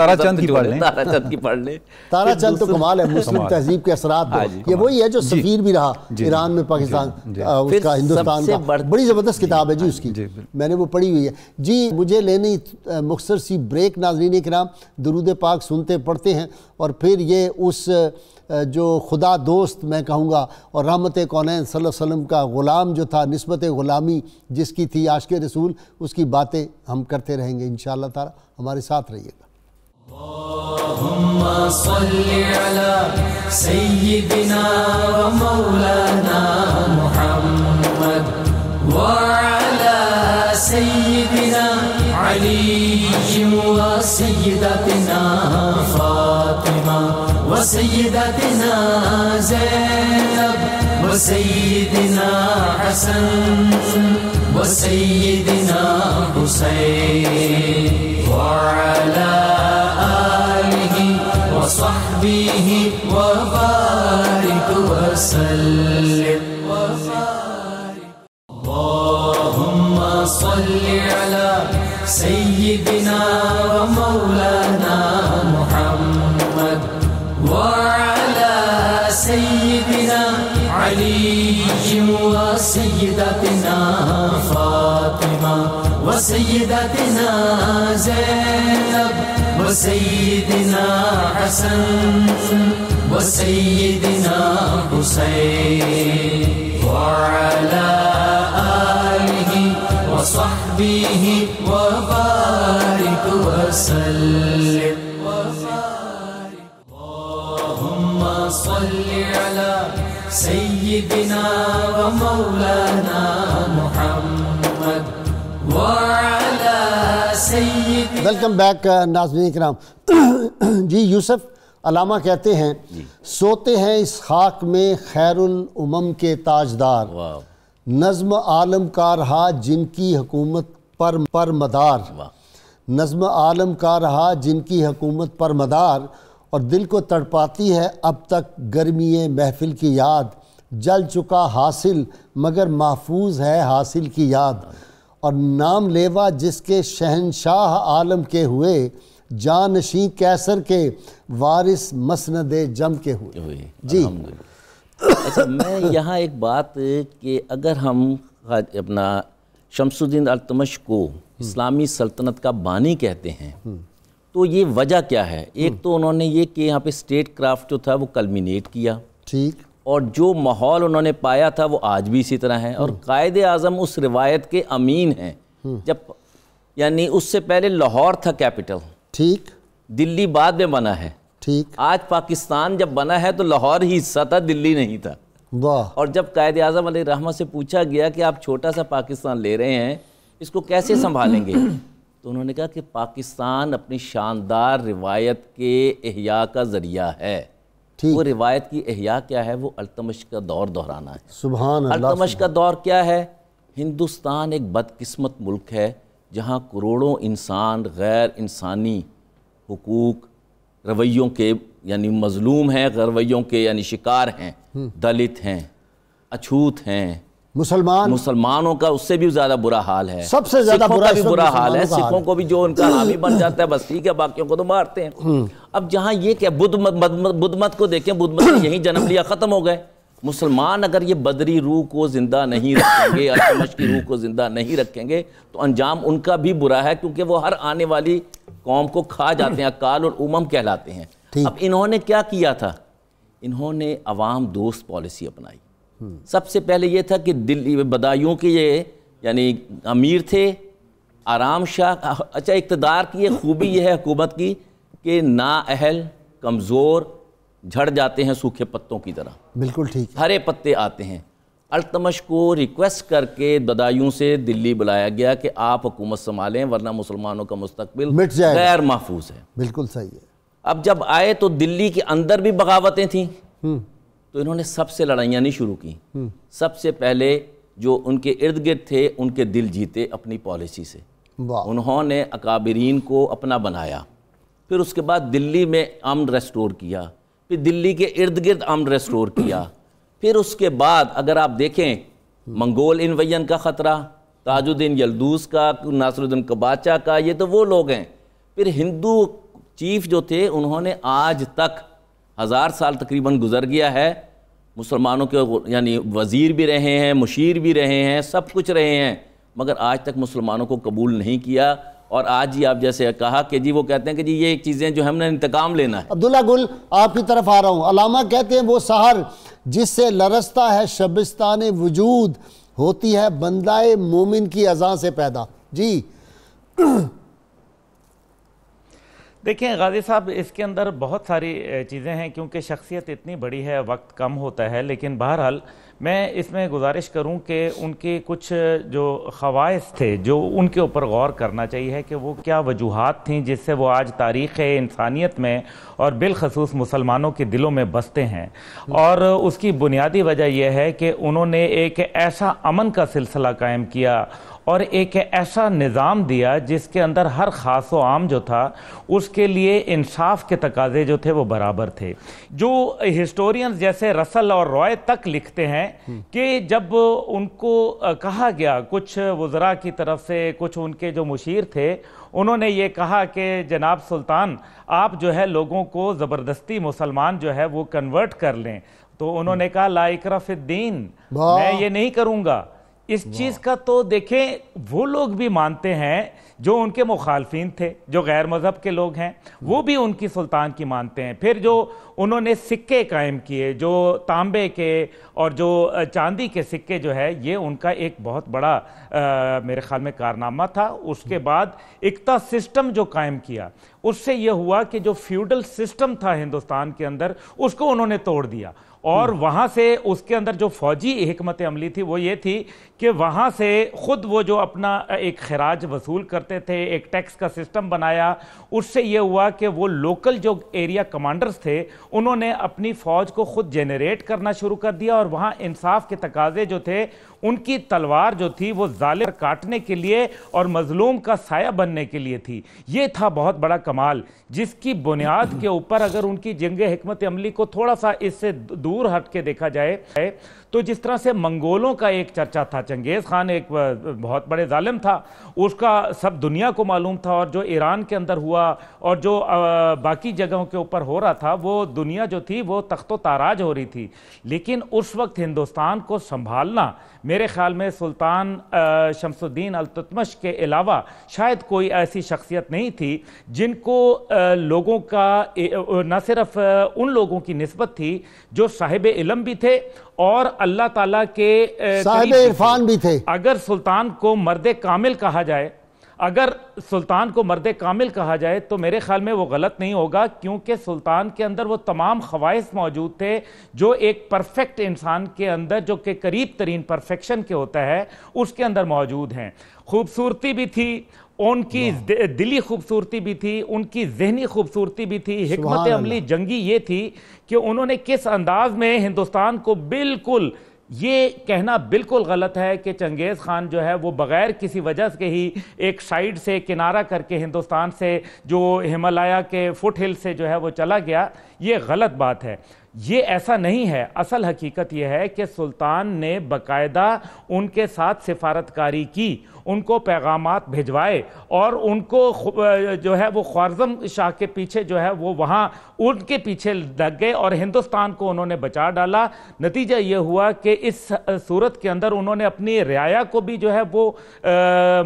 ताराचंद तो कमाल है मुस्लिम तहजीब के असरा हाँ तो। ये वही है जो सफ़ीर भी रहा ईरान में पाकिस्तान उसका हिंदुस्तान का बड़ी ज़बरदस्त किताब है जी हाँ उसकी मैंने वो पढ़ी हुई है जी मुझे लेनी मुख्तर सी ब्रेक नाजरीन के नाम दरूद पाक सुनते पढ़ते हैं और फिर ये उस जो खुदा दोस्त मैं कहूँगा और रहमत कौन वसम का ग़ुलाम जो था नस्बत ग़ुलामी जिसकी थी आशक रसूल उसकी बातें हम करते रहेंगे इन तारा हमारे साथ रहिएगा سيدنا علي وسيدتنا فاطمة وسيدتنا زينب وسيدنا حسن وسيدنا حسين وعلى آله وصحبه وبارك وسلم اللهم صل على سيدنا ومولانا محمد وعلى سيدنا علي وسيدتي وسيدتنا زينب وسيدنا حسن وسيدنا حسين وعلى آله وصحبه وبارك وسلم वेलकम बैक नाजमिन कराम जी यूसुफ अलामा कहते हैं सोते हैं इस खाक में खैरुल उमम के ताजदार नज्म आलम का रहा जिनकी हुकूमत पर पर मदार नज्म आलम का रहा जिनकी हुकूमत पर मदार और दिल को तड़पाती है अब तक गर्मी महफिल की याद जल चुका हासिल मगर महफूज है हासिल की याद और नाम लेवा जिसके शहनशाह आलम के हुए जानशी कैसर के वारिस मसनद जम के हुए, हुए। जी अच्छा मैं यहाँ एक बात कि अगर हम अपना शमसुद्दीन अलतमश को हम्म। इस्लामी सल्तनत का बानी कहते हैं हम्म। तो ये वजह क्या है एक हम्म। तो उन्होंने ये कि यहाँ पे स्टेट क्राफ्ट जो था वो कलमिनेट किया ठीक और जो माहौल उन्होंने पाया था वो आज भी इसी तरह है और हम्म। कायद आजम उस रिवायत के अमीन हैं हम्म। जब यानी उससे पहले लाहौर था कैपिटल ठीक दिल्ली बाद में बना है ठीक आज पाकिस्तान जब बना है तो लाहौर ही हिस्सा था दिल्ली नहीं था वाह और जब कायद अजम रहमा से पूछा गया कि आप छोटा सा पाकिस्तान ले रहे हैं इसको कैसे संभालेंगे तो उन्होंने कहा कि पाकिस्तान अपनी शानदार रिवायत के अहिया का ज़रिया है वो रिवायत की अहिया क्या है वो अल्तमश का दौर दोहराना है सुबह अल्तमश का दौर क्या है हिंदुस्तान एक बदकिस्मत मुल्क है जहाँ करोड़ों इंसान गैर इंसानी हकूक़ रवैयों के यानी मजलूम हैं रवैयों के यानी शिकार हैं हम्म। दलित हैं अछूत हैं मुसलमान मुसलमानों का उससे भी ज्यादा बुरा हाल है सबसे ज्यादा बुरा, भी बुरा हाल है सिखों को भी जो उनका हामी बन जाता है बस ठीक है बाकियों को तो मारते हैं हम्म। अब जहाँ ये क्या बुद्ध बुद्ध मत को देखें बुद्ध मत यही जन्म लिया ख़त्म हो गए मुसलमान अगर ये बदरी रूह को ज़िंदा नहीं रखेंगे की रूह को ज़िंदा नहीं रखेंगे तो अंजाम उनका भी बुरा है क्योंकि वो हर आने वाली कौम को खा जाते हैं अकाल और उमम कहलाते हैं अब इन्होंने क्या किया था इन्होंने अवाम दोस्त पॉलिसी अपनाई हम्म। सबसे पहले ये था कि दिल्ली बदायूं के ये यानी अमीर थे आराम शाह अच्छा इकतदार की ये खूबी यह है हुकूमत की कि नाअहल कमज़ोर झड़ जाते हैं सूखे पत्तों की तरह बिल्कुल ठीक हरे पत्ते आते हैं अल्तमश को रिक्वेस्ट करके ददायूं से दिल्ली बुलाया गया कि आप हुकूमत संभालें वरना मुसलमानों का मुस्तबिल गैर महफूज है बिल्कुल सही है अब जब आए तो दिल्ली के अंदर भी बगावतें थीं हम्म। तो इन्होंने सबसे लड़ाइयाँ नहीं शुरू की हम्म। सबसे पहले जो उनके इर्द गिर्द थे उनके दिल जीते अपनी पॉलिसी से उन्होंने अकाबरीन को अपना बनाया फिर उसके बाद दिल्ली में आम रेस्टोर किया फिर दिल्ली के इर्द गिर्द आम रेस्टोर किया फिर उसके बाद अगर आप देखें मंगोल इन्वयन का ख़तरा ताजुद्दीन यलदूस का नासरुद्दीन कबाचा का ये तो वो लोग हैं फिर हिंदू चीफ जो थे उन्होंने आज तक हज़ार साल तकरीबन गुजर गया है मुसलमानों के यानी वज़ीर भी रहे हैं मुशीर भी रहे हैं सब कुछ रहे हैं मगर आज तक मुसलमानों को कबूल नहीं किया और आज ही आप जैसे कहा कि जी वो कहते हैं कि जी ये चीज़ें जो हमने इंतकाम लेना है अब्दुल्ला गुल आपकी तरफ आ रहा हूँ अलामा कहते हैं वो सहर जिससे लरसता है शबिस्तान वजूद होती है बंदाए मोमिन की अजा से पैदा जी देखें गाजी साहब इसके अंदर बहुत सारी चीज़ें हैं क्योंकि शख्सियत इतनी बड़ी है वक्त कम होता है लेकिन बहरहाल मैं इसमें गुजारिश करूं कि उनके कुछ जो ख़वास थे जो उनके ऊपर गौर करना चाहिए है कि वो क्या वजूहत थीं जिससे वो आज तारीख़ इंसानियत में और बिलखसूस मुसलमानों के दिलों में बसते हैं और उसकी बुनियादी वजह यह है कि उन्होंने एक ऐसा अमन का सिलसिला कायम किया और एक ऐसा निज़ाम दिया जिसके अंदर हर खास व आम जो था उसके लिए इंसाफ के तकाजे जो थे वो बराबर थे जो हिस्टोरियंस जैसे रसल और रॉय तक लिखते हैं कि जब उनको कहा गया कुछ वज़रा की तरफ से कुछ उनके जो मुशीर थे उन्होंने ये कहा कि जनाब सुल्तान आप जो है लोगों को ज़बरदस्ती मुसलमान जो है वो कन्वर्ट कर लें तो उन्होंने कहा लाइक लाइकरफिद्दीन मैं ये नहीं करूँगा इस चीज का तो देखें वो लोग भी मानते हैं जो उनके मुखालफी थे जो गैर मजहब के लोग हैं वो भी उनकी सुल्तान की मानते हैं फिर जो उन्होंने सिक्के कायम किए जो तांबे के और जो चांदी के सिक्के जो है ये उनका एक बहुत बड़ा आ, मेरे ख्याल में कारनामा था उसके हम्म। बाद एकता सिस्टम जो कायम किया उससे ये हुआ कि जो फ्यूडल सिस्टम था हिंदुस्तान के अंदर उसको उन्होंने तोड़ दिया और हम्म। वहाँ से उसके अंदर जो फौजी हमत अमली थी वो ये थी कि वहाँ से ख़ुद वो जो अपना एक खराज वसूल करते थे एक टैक्स का सिस्टम बनाया उससे ये हुआ कि वो लोकल जो एरिया कमांडर्स थे उन्होंने अपनी फ़ौज को ख़ुद जनरेट करना शुरू कर दिया और वहाँ इंसाफ के तकाजे जो थे उनकी तलवार जो थी वो जाले पर काटने के लिए और मजलूम का साया बनने के लिए थी ये था बहुत बड़ा कमाल जिसकी बुनियाद के ऊपर अगर उनकी जंग हमत अमली को थोड़ा सा इससे दूर हट के देखा जाए तो जिस तरह से मंगोलों का एक चर्चा था चंगेज़ खान एक बहुत बड़े ालम था उसका सब दुनिया को मालूम था और जो ईरान के अंदर हुआ और जो बाकी जगहों के ऊपर हो रहा था वो दुनिया जो थी वो तख्तो ताराज हो रही थी लेकिन उस वक्त हिंदुस्तान को संभालना मेरे ख्याल में सुल्तान शमसुद्दीन अलतमश के अलावा शायद कोई ऐसी शख्सियत नहीं थी जिनको लोगों का न सिर्फ उन लोगों की नस्बत थी जो साहिब इलम भी थे और अल्लाह ताला के साहिब इरफान भी थे अगर सुल्तान को मर्द कामिल कहा जाए अगर सुल्तान को मर्द कामिल कहा जाए तो मेरे ख्याल में वो गलत नहीं होगा क्योंकि सुल्तान के अंदर वो तमाम ख्वाहिश मौजूद थे जो एक परफेक्ट इंसान के अंदर जो के करीब तरीन परफेक्शन के होता है उसके अंदर मौजूद हैं खूबसूरती भी थी उनकी दिली खूबसूरती भी थी उनकी जहनी खूबसूरती भी थी हमत अमली जंगी ये थी कि उन्होंने किस अंदाज में हिंदुस्तान को बिल्कुल ये कहना बिल्कुल गलत है कि चंगेज़ ख़ान जो है वो बग़ैर किसी वजह के ही एक साइड से किनारा करके हिंदुस्तान से जो हिमालय के फुट हिल से जो है वो चला गया ये गलत बात है ये ऐसा नहीं है असल हकीकत यह है कि सुल्तान ने बकायदा उनके साथ सिफारतकारी की उनको पैगाम भिजवाए और उनको जो है वो ख्वारजम शाह के पीछे जो है वो वहाँ उनके पीछे लग गए और हिंदुस्तान को उन्होंने बचा डाला नतीजा ये हुआ कि इस सूरत के अंदर उन्होंने अपनी रियाया को भी जो है वो आ,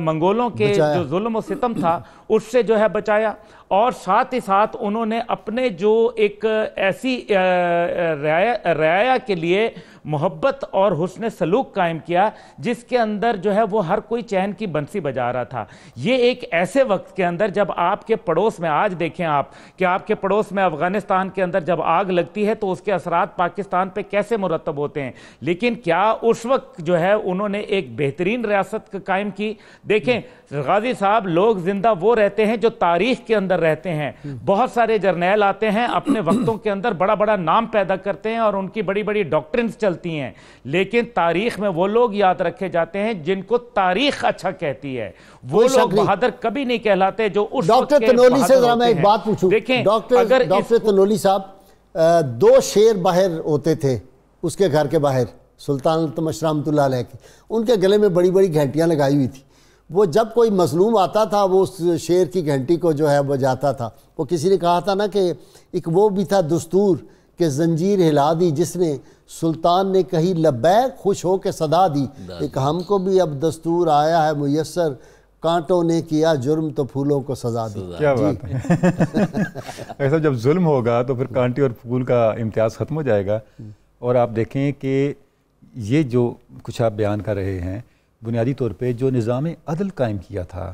मंगोलों के जो जुल्म सितम था उससे जो है बचाया और साथ ही साथ उन्होंने अपने जो एक ऐसी रियाया के लिए मोहब्बत और हुसन सलूक कायम किया जिसके अंदर जो है वो हर कोई चैन की बंसी बजा रहा था ये एक ऐसे वक्त के अंदर जब आपके पड़ोस में आज देखें आप कि आपके पड़ोस में अफगानिस्तान के अंदर जब आग लगती है तो उसके असरा पाकिस्तान पर कैसे मुरतब होते हैं लेकिन क्या उस वक्त जो है उन्होंने एक बेहतरीन रियासत कायम की देखें गाजी साहब लोग जिंदा वो रहते हैं जो तारीख के अंदर रहते हैं बहुत सारे जर्नैल आते हैं अपने वक्तों के अंदर बड़ा बड़ा नाम पैदा करते हैं और उनकी बड़ी बड़ी डॉक्ट्रिन चल चलती हैं लेकिन तारीख में वो लोग याद रखे जाते हैं जिनको तारीख अच्छा कहती है वो लोग बहादुर कभी नहीं कहलाते जो उस डॉक्टर तनोली से जरा मैं एक बात पूछूं देखें डॉक्टर अगर डॉक्टर तनोली साहब दो शेर बाहर होते थे उसके घर के बाहर सुल्तान तमश के उनके गले में बड़ी बड़ी घंटियाँ लगाई हुई थी वो जब कोई मजलूम आता था वो उस शेर की घंटी को जो है वो जाता था वो किसी ने कहा था ना कि एक वो भी था दस्तूर कि जंजीर हिला दी जिसने सुल्तान ने कही लबैक खुश हो के सदा दी एक हमको भी अब दस्तूर आया है मैसर कांटों ने किया जुर्म तो फूलों को सजा दी क्या बात है ऐसा जब जुल्म होगा तो फिर कांटे और फूल का इम्तियाज़ ख़त्म हो जाएगा और आप देखें कि ये जो कुछ आप बयान कर रहे हैं बुनियादी तौर पे जो निज़ाम अदल कायम किया था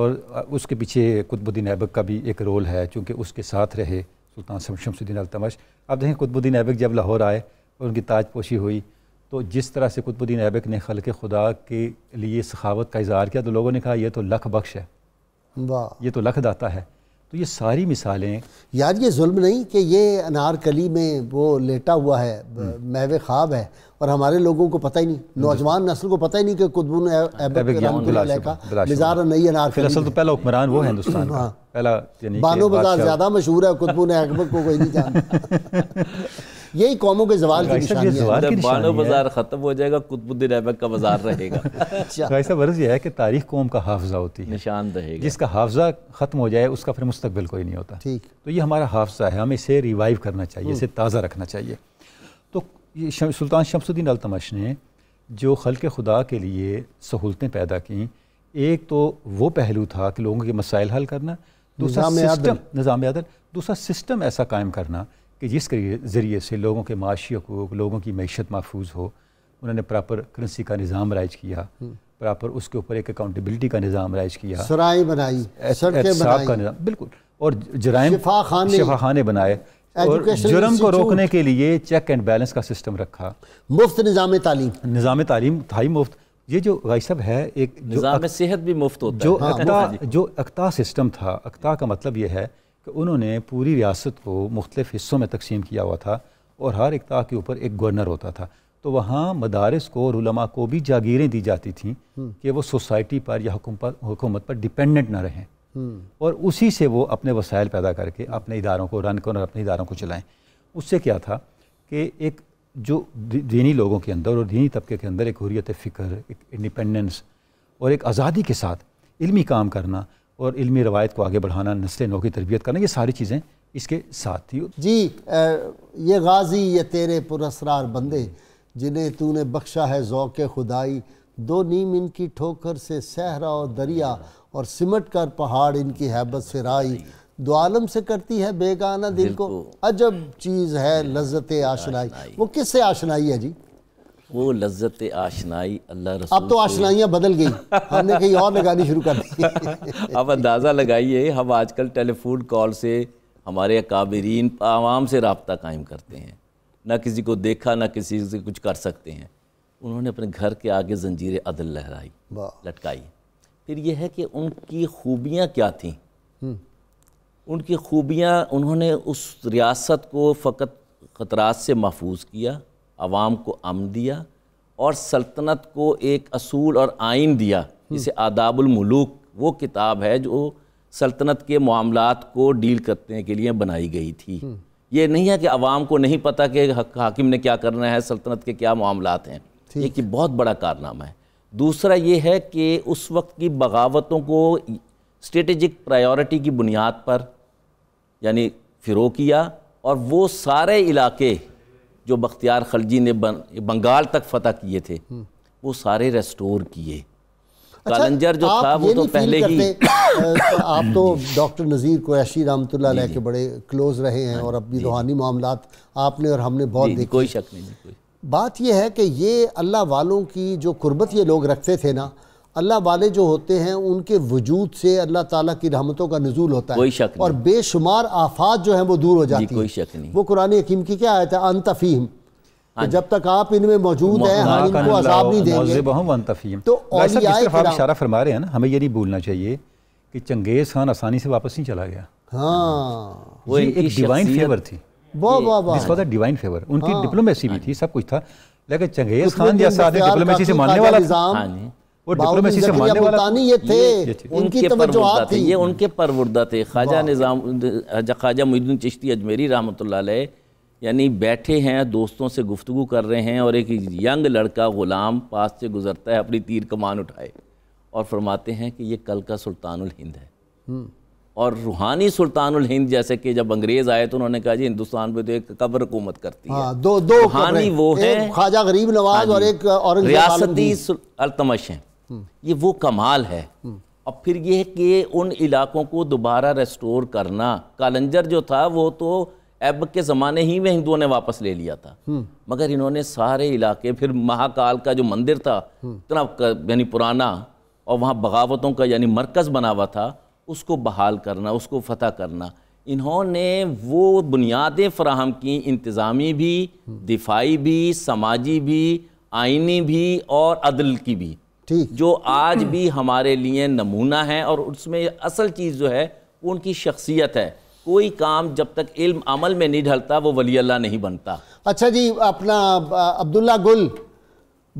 और उसके पीछे कुतबुद्दीन ऐबक का भी एक रोल है चूँकि उसके साथ रहे सुल्तान शमशुद्दीन अलतमश अब देखें कुतुबुद्दीन ऐबक जब लाहौर आए और उनकी ताजपोशी हुई तो जिस तरह से कुतुबुद्दीन ऐबक ने खल के खुदा के लिए सखावत का इजहार किया तो लोगों ने कहा यह तो लख बख्श है वाह ये तो लख दाता है तो ये सारी मिसालें यार ये जुल्म नहीं कि ये अनारकली में वो लेटा हुआ है हम्म। महवे ख्वाब है और हमारे लोगों को पता ही नहीं नौजवान नस्ल को पता ही नहीं कि कुतबुन निज़ार नई अनार फिलहाल तो पहला हुक्मरान वो है हिंदुस्तान हाँ पहला बानो बाजार ज़्यादा मशहूर है कुतबुन अकबर को कोई नहीं जानता यही कौमों के जवाल की निशानी है बानो बाजार ख़त्म हो जाएगा कुतबुद्दीन ऐबक का बाजार रहेगा अच्छा। भाई साहब वर्ज यह है कि तारीख कौम का हाफजा होती है निशान रहेगा जिसका हाफजा ख़त्म हो जाए उसका फिर मुस्तकबिल कोई नहीं होता ठीक तो ये हमारा हाफजा है हमें इसे रिवाइव करना चाहिए हम्म। इसे ताज़ा रखना चाहिए ये शम, सुल्तान शमसुद्दीन अलतमश ने जो खल के खुदा के लिए सहूलतें पैदा की एक तो वो पहलू था कि लोगों के मसाइल हल करना दूसरा सिस्टम निज़ाम अदल दूसरा सिस्टम ऐसा कायम करना कि जिस ज़रिए से लोगों के माशी हकूक लोगों की मीशत महफूज हो उन्होंने प्रॉपर करेंसी का निज़ाम राइज किया हम्म। प्रॉपर उसके ऊपर एक अकाउंटेबिलिटी का निज़ाम राइज किया सराय बनाई बनाई का निज़ाम बिल्कुल और जराय शफा खाने बनाए जुर्म को रोकने के लिए चेक एंड बैलेंस का सिस्टम रखा मुफ्त निज़ाम तालीम निज़ाम तालीम था ही मुफ्त ये जो गाई सब है एक जो सेहत भी मुफ्त होता जो है। हाँ, अक्ता, जो अक्ता सिस्टम था अक्ता का मतलब यह है कि उन्होंने पूरी रियासत को मुख्तफ हिस्सों में तकसीम किया हुआ था और हर अक्ता के ऊपर एक गवर्नर होता था तो वहाँ मदारस को और को भी जागीरें दी जाती थी हम्म। कि वो सोसाइटी पर या हुकूमत पर डिपेंडेंट ना रहें हम्म। और उसी से वो अपने वसायल पैदा करके अपने इदारों को रन कर अपने इदारों को चलाएं उससे क्या था कि एक जो दीनी लोगों के अंदर और दीनी तबके के अंदर एक हुरियत फ़िक्र एक इंडिपेंडेंस और एक आज़ादी के साथ इल्मी काम करना और इल्मी रवायत को आगे बढ़ाना नस्ल नौ की तरबियत करना ये सारी चीज़ें इसके साथ ही जी आ, ये गाजी ये तेरे पुरसरार बंदे जिन्हें तूने बख्शा है ओक़ खुदाई दो नीम इनकी ठोकर से सहरा और दरिया और सिमट कर पहाड़ इनकी हैबत से राई दो आलम से करती है बेगाना दिल, को अजब चीज़ है लज्जत आशनाई वो किस से आशनाई है जी वो लज्जत आशनाई अल्लाह रसूल अब तो आशनाइयाँ बदल गई हमने कहीं और लगानी शुरू कर दी अब अंदाज़ा लगाइए हम आजकल टेलीफोन कॉल से हमारे काबरीन आवाम से रबता कायम करते हैं ना किसी को देखा ना किसी से कुछ कर सकते हैं उन्होंने अपने घर के आगे जंजीर अदल लहराई लटकाई फिर यह है कि उनकी खूबियाँ क्या थीं हम्म। उनकी खूबियाँ उन्होंने उस रियासत को फ़कत ख़तरात से महफूज किया आवाम को अम दिया और सल्तनत को एक असूल और आइन दिया हम्म। जिसे आदाबुलमलूक वो किताब है जो सल्तनत के मामलों को डील करने के लिए बनाई गई थी हम्म। ये नहीं है कि आवाम को नहीं पता कि हाकिम ने क्या करना है सल्तनत के क्या मामला हैं ये कि बहुत बड़ा कारनामा है दूसरा ये है कि उस वक्त की बगावतों को स्ट्रेटेजिक प्रायोरिटी की बुनियाद पर यानी फिरो किया और वो सारे इलाके जो बख्तियार खलजी ने बंगाल तक फतह किए थे हम्म। वो सारे रेस्टोर किए अच्छा, जो था वो तो पहले ही तो आप तो डॉक्टर नज़ीर को ऐशी रामतुल्ला के बड़े क्लोज रहे हैं हाँ और अब भी रूहानी मामला आपने और हमने बहुत कोई शक नहीं कोई बात यह है कि ये अल्लाह वालों की जो कुर्बत ये लोग रखते थे ना अल्लाह वाले जो होते हैं उनके वजूद से अल्लाह ताला की रहमतों का नजूल होता है कोई शक और बेशुमार आफात जो हैं वो दूर हो जाती है कोई शक नहीं वो कुरान हकीम की क्या आयत है अंतफीम हाँ जब तक आप इनमें मौजूद हैं हम इनको अजाब नहीं देंगे तो आप इशारा फरमा रहे हैं ना हमें ये नहीं भूलना चाहिए कि चंगेज़ खान आसानी से वापस नहीं चला गया हाँ वो एक डिवाइन फेवर थी डिवाइन फेवर उनकी डिप्लोमेसी हाँ। भी थी सब कुछ था लेकिन चंगेज खान जैसा डिप्लोमेसी से मानने वाला था डिप्लोमेसी हाँ से मानने वाला ये थे ये उनके परवरदा थे ख्वाजा निज़ाम ख्वाजा चिश्ती अजमेरी रहमतुल्लाह अलैह यानी बैठे हैं दोस्तों से गुफ्तु कर रहे हैं और एक यंग लड़का ग़ुलाम पास से गुजरता है अपनी तीर कमान उठाए और फरमाते हैं कि ये कल का सुल्तान हिंद है हम्म। और रूहानी सुल्तान हिंद जैसे कि जब अंग्रेज आए तो उन्होंने कहा जी हिंदुस्तान पे तो एक कब्र हुकूमत करती हाँ, है दो दो रूहानी वो है ख्वाजा गरीब नवाज हाँ और एक और रियासती अलतमश है हम्म। ये वो कमाल है हम्म। और फिर ये कि उन इलाकों को दोबारा रेस्टोर करना कालंजर जो था वो तो एब के ज़माने ही में हिंदुओं ने वापस ले लिया था हम्म। मगर इन्होंने सारे इलाके फिर महाकाल का जो मंदिर था इतना यानी पुराना और वहाँ बगावतों का यानी मरकज़ बना हुआ था उसको बहाल करना उसको फतह करना इन्होंने वो बुनियादें फ्राहम की इंतज़ामी भी दिफाई भी समाजी भी आइनी भी और अदल की भी ठीक जो आज भी हमारे लिए नमूना है और उसमें असल चीज़ जो है वो उनकी शख्सियत है कोई काम जब तक इल्म अमल में नहीं ढलता वो वली अल्लाह नहीं बनता अच्छा जी अपना अब्दुल्ला गुल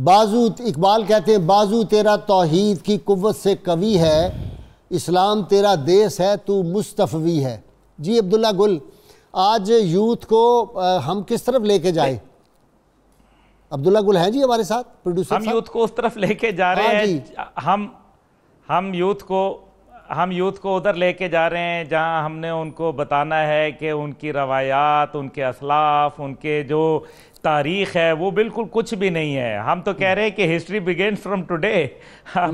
बाजू इकबाल कहते हैं बाजू तेरा तोहीद की कुत से कवी है इस्लाम तेरा देश है तू मुस्तफ़वी है जी अब्दुल्ला गुल आज यूथ को हम किस तरफ लेके जाए अब्दुल्ला गुल हैं जी हमारे साथ प्रोड्यूसर हम यूथ को उस तरफ लेके जा रहे हाँ हैं हम हम यूथ को हम यूथ को उधर लेके जा रहे हैं जहां हमने उनको बताना है कि उनकी रवायात उनके असलाफ उनके जो तारीख है वो बिल्कुल कुछ भी नहीं है हम तो कह रहे हैं कि हिस्ट्री बिगेन्स फ्रॉम टुडे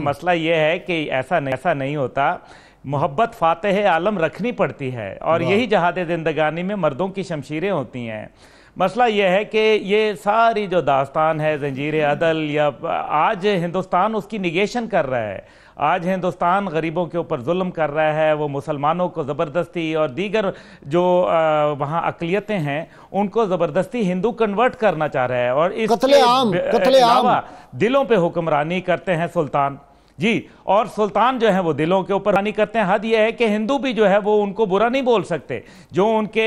मसला ये है कि ऐसा नहीं ऐसा नहीं होता मोहब्बत फातह आलम रखनी पड़ती है और यही जहाद जिंदगानी में मर्दों की शमशीरें होती हैं मसला यह है कि ये सारी जो दास्तान है जंजीर हम्म। अदल या आज हिंदुस्तान उसकी निगेशन कर रहा है आज हिंदुस्तान गरीबों के ऊपर जुल्म कर रहा है वो मुसलमानों को ज़बरदस्ती और दीगर जो वहाँ अकलीतें हैं उनको ज़बरदस्ती हिंदू कन्वर्ट करना चाह रहा है और इसके अलावा दिलों पर हुक्मरानी करते हैं सुल्तान जी और सुल्तान जो है वो दिलों के ऊपर रानी करते हैं हद यह है कि हिंदू भी जो है वो उनको बुरा नहीं बोल सकते जो उनके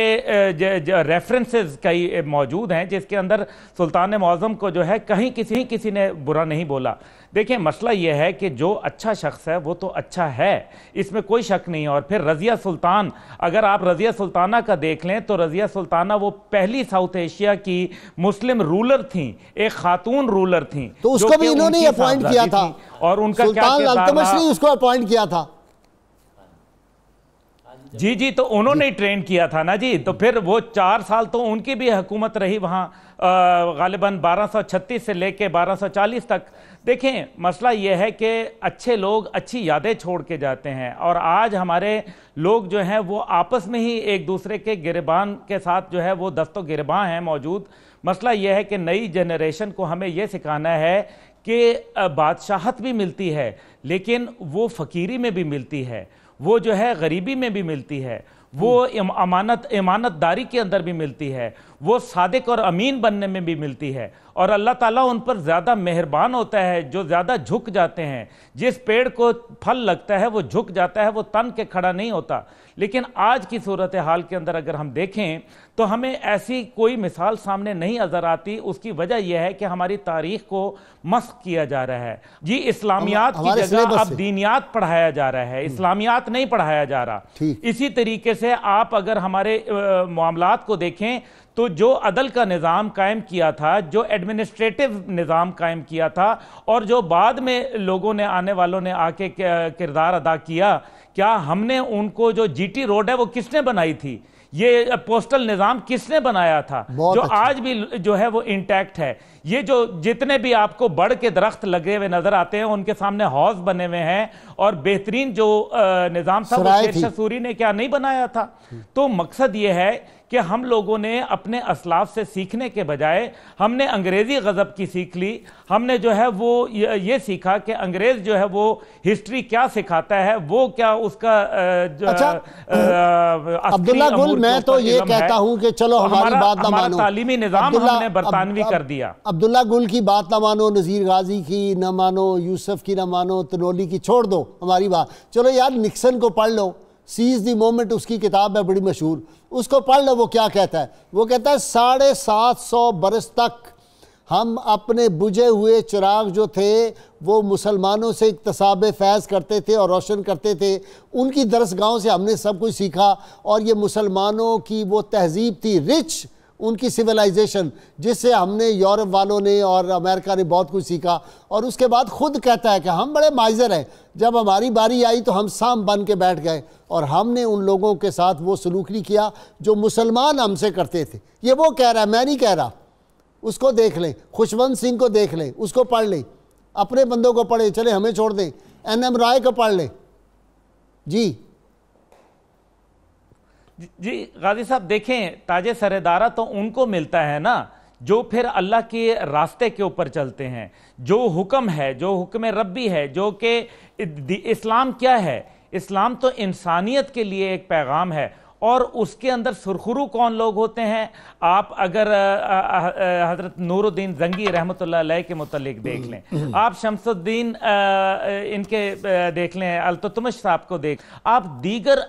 रेफरेंसेस कई मौजूद हैं जिसके अंदर सुल्तान मौज़म को जो है कहीं किसी किसी ने बुरा नहीं बोला देखिए मसला यह है कि जो अच्छा शख्स है वो तो अच्छा है इसमें कोई शक नहीं और फिर रज़िया सुल्तान अगर आप रज़िया सुल्ताना का देख लें तो रज़िया सुल्ताना वो पहली साउथ एशिया की मुस्लिम रूलर थी एक खातून रूलर थी तो उसको भी इन्होंने अपॉइंट किया था और उनका क्या उसको अपॉइंट किया था जी जी तो उन्होंने ट्रेन किया था ना जी तो फिर वो चार साल तो उनकी भी हुकूमत रही वहाँ गालिबा छत्तीस से लेके 1240 तक देखें मसला यह है कि अच्छे लोग अच्छी यादें छोड़ के जाते हैं और आज हमारे लोग जो हैं वो आपस में ही एक दूसरे के गिरबान के साथ जो है वो दस्तो गिरबान हैं मौजूद मसला यह है कि नई जनरेशन को हमें ये सिखाना है कि बादशाहत भी मिलती है लेकिन वो फ़कीरी में भी मिलती है वो जो है गरीबी में भी मिलती है वो हम्म। अमानत इमानतदारी के अंदर भी मिलती है वो सादिक और अमीन बनने में भी मिलती है और अल्लाह ताला उन पर ज़्यादा मेहरबान होता है जो ज़्यादा झुक जाते हैं जिस पेड़ को फल लगता है वो झुक जाता है वो तन के खड़ा नहीं होता लेकिन आज की सूरत हाल के अंदर अगर हम देखें तो हमें ऐसी कोई मिसाल सामने नहीं नज़र आती उसकी वजह यह है कि हमारी तारीख को मस्क किया जा रहा है जी इस्लामियात की जगह अब दीनियात पढ़ाया जा रहा है हम्म। इस्लामियात नहीं पढ़ाया जा रहा इसी तरीके से आप अगर हमारे मामला को देखें तो जो अदल का निज़ाम कायम किया था जो एडमिनिस्ट्रेटिव निज़ाम कायम किया था और जो बाद में लोगों ने आने वालों ने आके किरदार अदा किया क्या हमने उनको जो जीटी रोड है वो किसने बनाई थी ये पोस्टल निज़ाम किसने बनाया था जो अच्छा। आज भी जो है वो इंटैक्ट है ये जो जितने भी आपको बढ़ के दरख्त लगे हुए नजर आते हैं उनके सामने हौज बने हुए हैं और बेहतरीन जो निज़ाम था वो शेर ने क्या नहीं बनाया था तो मकसद ये है कि हम लोगों ने अपने असलाफ से सीखने के बजाय हमने अंग्रेज़ी गज़ब की सीख ली हमने जो है वो ये सीखा कि अंग्रेज़ जो है वो हिस्ट्री क्या सिखाता है वो क्या उसका जो अच्छा, अब्दुल्ला गुल मैं तो ये कहता हूँ कि चलो हमारी बात ना मानो तालीमी निज़ाम हमने बरतानवी कर दिया अब्दुल्ला गुल की बात ना मानो नज़ीर गाजी की ना मानो यूसुफ की ना मानो तनोली की छोड़ दो हमारी बात चलो यार निक्सन को पढ़ लो सीज दी मोमेंट उसकी किताब है बड़ी मशहूर उसको पढ़ लो वो क्या कहता है वो कहता है साढ़े सात सौ बरस तक हम अपने बुझे हुए चिराग जो थे वो मुसलमानों से इकतसाब फैज़ करते थे और रोशन करते थे उनकी दरसगाहों से हमने सब कुछ सीखा और ये मुसलमानों की वो तहजीब थी रिच उनकी सिविलाइजेशन जिससे हमने यूरोप वालों ने और अमेरिका ने बहुत कुछ सीखा और उसके बाद खुद कहता है कि हम बड़े माइजर हैं जब हमारी बारी आई तो हम शाम बन के बैठ गए और हमने उन लोगों के साथ वो सलूक नहीं किया जो मुसलमान हमसे करते थे ये वो कह रहा है मैं नहीं कह रहा उसको देख लें खुशवंत सिंह को देख लें उसको पढ़ लें अपने बंदों को पढ़ें चले हमें छोड़ दें एन एम राय को पढ़ लें जी जी गाजी साहब देखें ताजे सरेदारा तो उनको मिलता है ना जो फिर अल्लाह के रास्ते के ऊपर चलते हैं जो हुक्म है जो हुक्म रब्बी है जो कि इस्लाम क्या है इस्लाम तो इंसानियत के लिए एक पैगाम है और उसके अंदर सुरखरू कौन लोग होते हैं आप अगर हज़रत नूरुद्दीन जंगी रहमत के मतलब देख लें हम्म, हम्म। आप शमसुद्दीन इनके देख लें अलतुतमश साहब को देख आप दीगर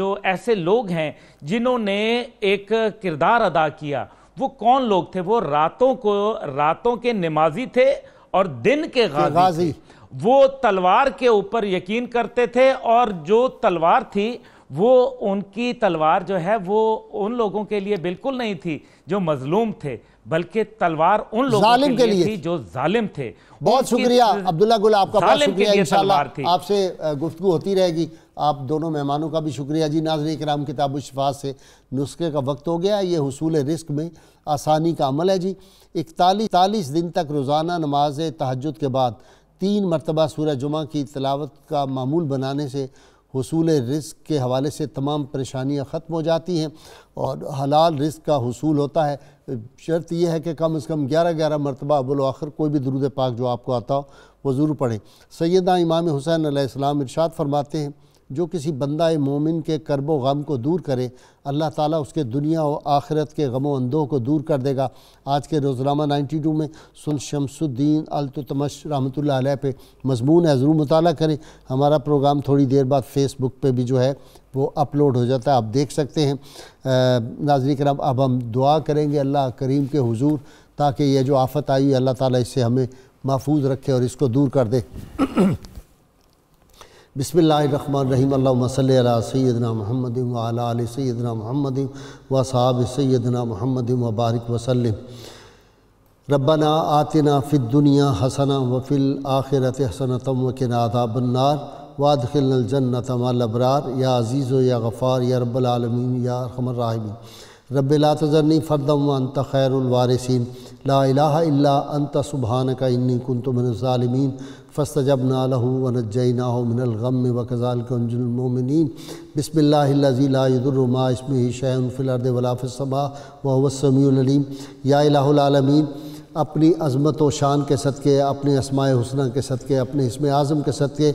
जो ऐसे लोग हैं जिन्होंने एक किरदार अदा किया वो कौन लोग थे वो रातों को रातों के नमाजी थे और दिन के गाजी वो तलवार के ऊपर यकीन करते थे और जो तलवार थी वो उनकी तलवार जो है वो उन लोगों के लिए बिल्कुल नहीं थी जो मजलूम थे बल्कि तलवार उन लोगों के, के लिए थी जो जालिम थे बहुत शुक्रिया अब्दुल्ला गुल आपका बहुत शुक्रिया इंशाल्लाह आपसे गुफ्तु होती रहेगी आप दोनों मेहमानों का भी शुक्रिया जी नाजर कराम किताब शफा से नुस्खे का वक्त हो गया ये हसूल रिस्क में आसानी का अमल है जी इकतालीस तालीस दिन तक रोज़ाना नमाज तहजद के बाद तीन मरतबा सूरह जुमा की तलावत का मामूल बनाने से हसूल रिस्क के हवाले से तमाम परेशानियाँ ख़त्म हो जाती हैं और हलाल रिस्क का हसूल होता है शर्त यह है कि कम अज़ कम ग्यारह ग्यारह मरतबा अबुल आखिर कोई भी दरुद पाक जो आपको आता हो वो ज़रूर पढ़ें सैदा इमाम हुसैन आसमाम इरशाद फरमाते हैं जो किसी बंदा मोमिन के करब गम को दूर करे अल्लाह ताला उसके दुनिया और आखिरत के गमो अंदोह को दूर कर देगा आज के रोज़नामा टू में सुन शमसुद्दीन अलतमश रहमत ला पे मजमून है ज़रूर मुताल करें हमारा प्रोग्राम थोड़ी देर बाद फेसबुक पे भी जो है वो अपलोड हो जाता है आप देख सकते हैं नाजरी कराम अब हम दुआ करेंगे अल्लाह करीम के हजूर ताकि यह जो आफत आई अल्लाह ताली इससे हमें महफूज रखे और इसको दूर कर दे बसमिल्लाम सैदना महमद वाल सैदना महमद व साहब सैदना महमद वबारक वसलम रबना आतना फ़िदुनिया हसना वफ़िल आखिरत बन्नार वनादाबन्नार वादखिलजन्नतमालबरार या अज़ीज़ या गफ़ार या रबालमीन या रहमरहिम रबिला तजरनी फ़रदम वनत खैरवारसिन ला अला अंत सुबहान का इन्नी कुन फ़स्तजब नालहू वनजैना मिनलगम वकज़ाल कंजुलमिन बसमिल्लाजीलादुर्रमा इसमें शैफ़िलरद वलाफ़ा वसमीम या इलामीन अपनी अज़मत व शान के सदक़े अपने असमाय हसन के सदक़े अपने इसम आज़म के सदक़े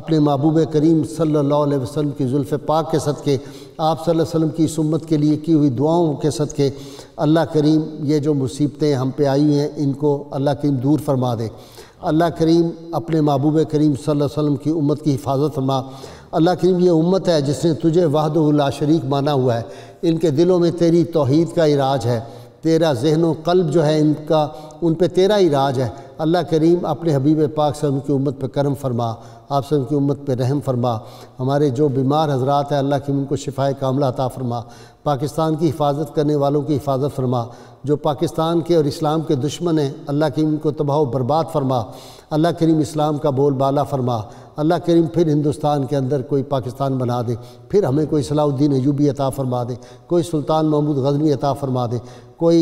अपने महबूब करीम सल्ला वसम की जुल्फ़ पाक के सदक़े आप वसल्लम की सुम्मत के लिए की हुई दुआओं के सदक़े अल्लाह करीम ये जो मुसीबतें हम पे आई हैं इनको अल्लाह करीम दूर फरमा दे अल्लाह करीम अपने महबूब करीम वसल्लम की उम्मत की हिफाजत फरमा अल्लाह करीम ये उम्मत है जिसने तुझे वाहदुल्ला शरीक माना हुआ है इनके दिलों में तेरी तोहद का इराज है तेरा जहन कल्ब जो है इनका उन पर तेरा इराज है अल्लाह करीम अपने हबीब पाक सलम की उम्मत पर करम फरमा आप सब की उम्मत पर रहम फरमा हमारे जो बीमार हजरात हैं अल्लाह की उनको शिफाए कामला अता फरमा पाकिस्तान की हिफाजत करने वालों की हिफाजत फरमा जो पाकिस्तान के और इस्लाम के दुश्मन हैं अल्लाह की उनको तबाह बर्बाद फरमा अल्लाह करीम इस्लाम का बोल बाला फरमा अल्लाह करीम फिर हिंदुस्तान के अंदर कोई पाकिस्तान बना दे फिर हमें कोई सलाउद्दीन अयूबी अता फरमा दे कोई सुल्तान महमूद गजनी अता फरमा दे कोई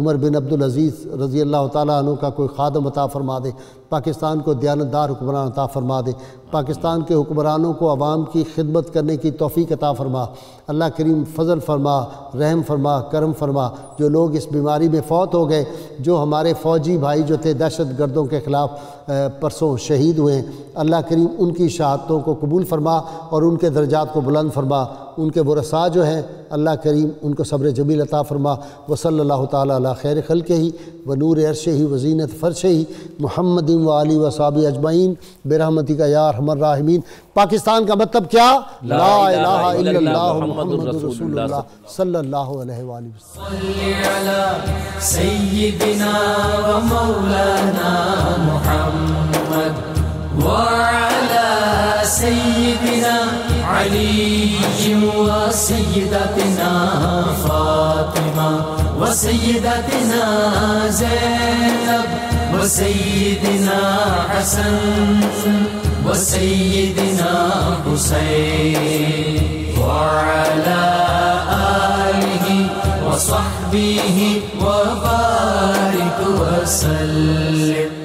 उमर बिन अब्दुल अज़ीज़ रज़ी अल्लाह तु का कोई खादम अता फ़रमा दे पाकिस्तान को दयानतदार हुक्मरान अता फ़रमा दे पाकिस्तान के हुक्मरानों को आवाम की खिदमत करने की तोफ़ी अता फ़रमा अल्लाह करीम फ़जल फरमा रहम फरमा करम फरमा जो लोग इस बीमारी में फ़ौत हो गए जो हमारे फ़ौजी भाई जो थे दहशत गर्दों के ख़िलाफ़ परसों शहीद हुए अल्लाह करीम उनकी शहादतों को कबूल फरमा और उनके दर्जात को बुलंद फरमा उनके वसा जो हैं अल्लाह करीम उनको सब्र जमील अता फ़रमा वसल ताली खैर खल के ही व नूर अरश ही वजीनत फ़र्श ही महमद वाली वसाब अजमाइन बेरहमती का यार हमर राहमीन पाकिस्तान का मतलब क्या ला सल्ला علي وسيدتنا فاطمة وسيدتنا زينب وسيدنا حسن وسيدنا حسين وعلى آله وصحبه وبارك وسلم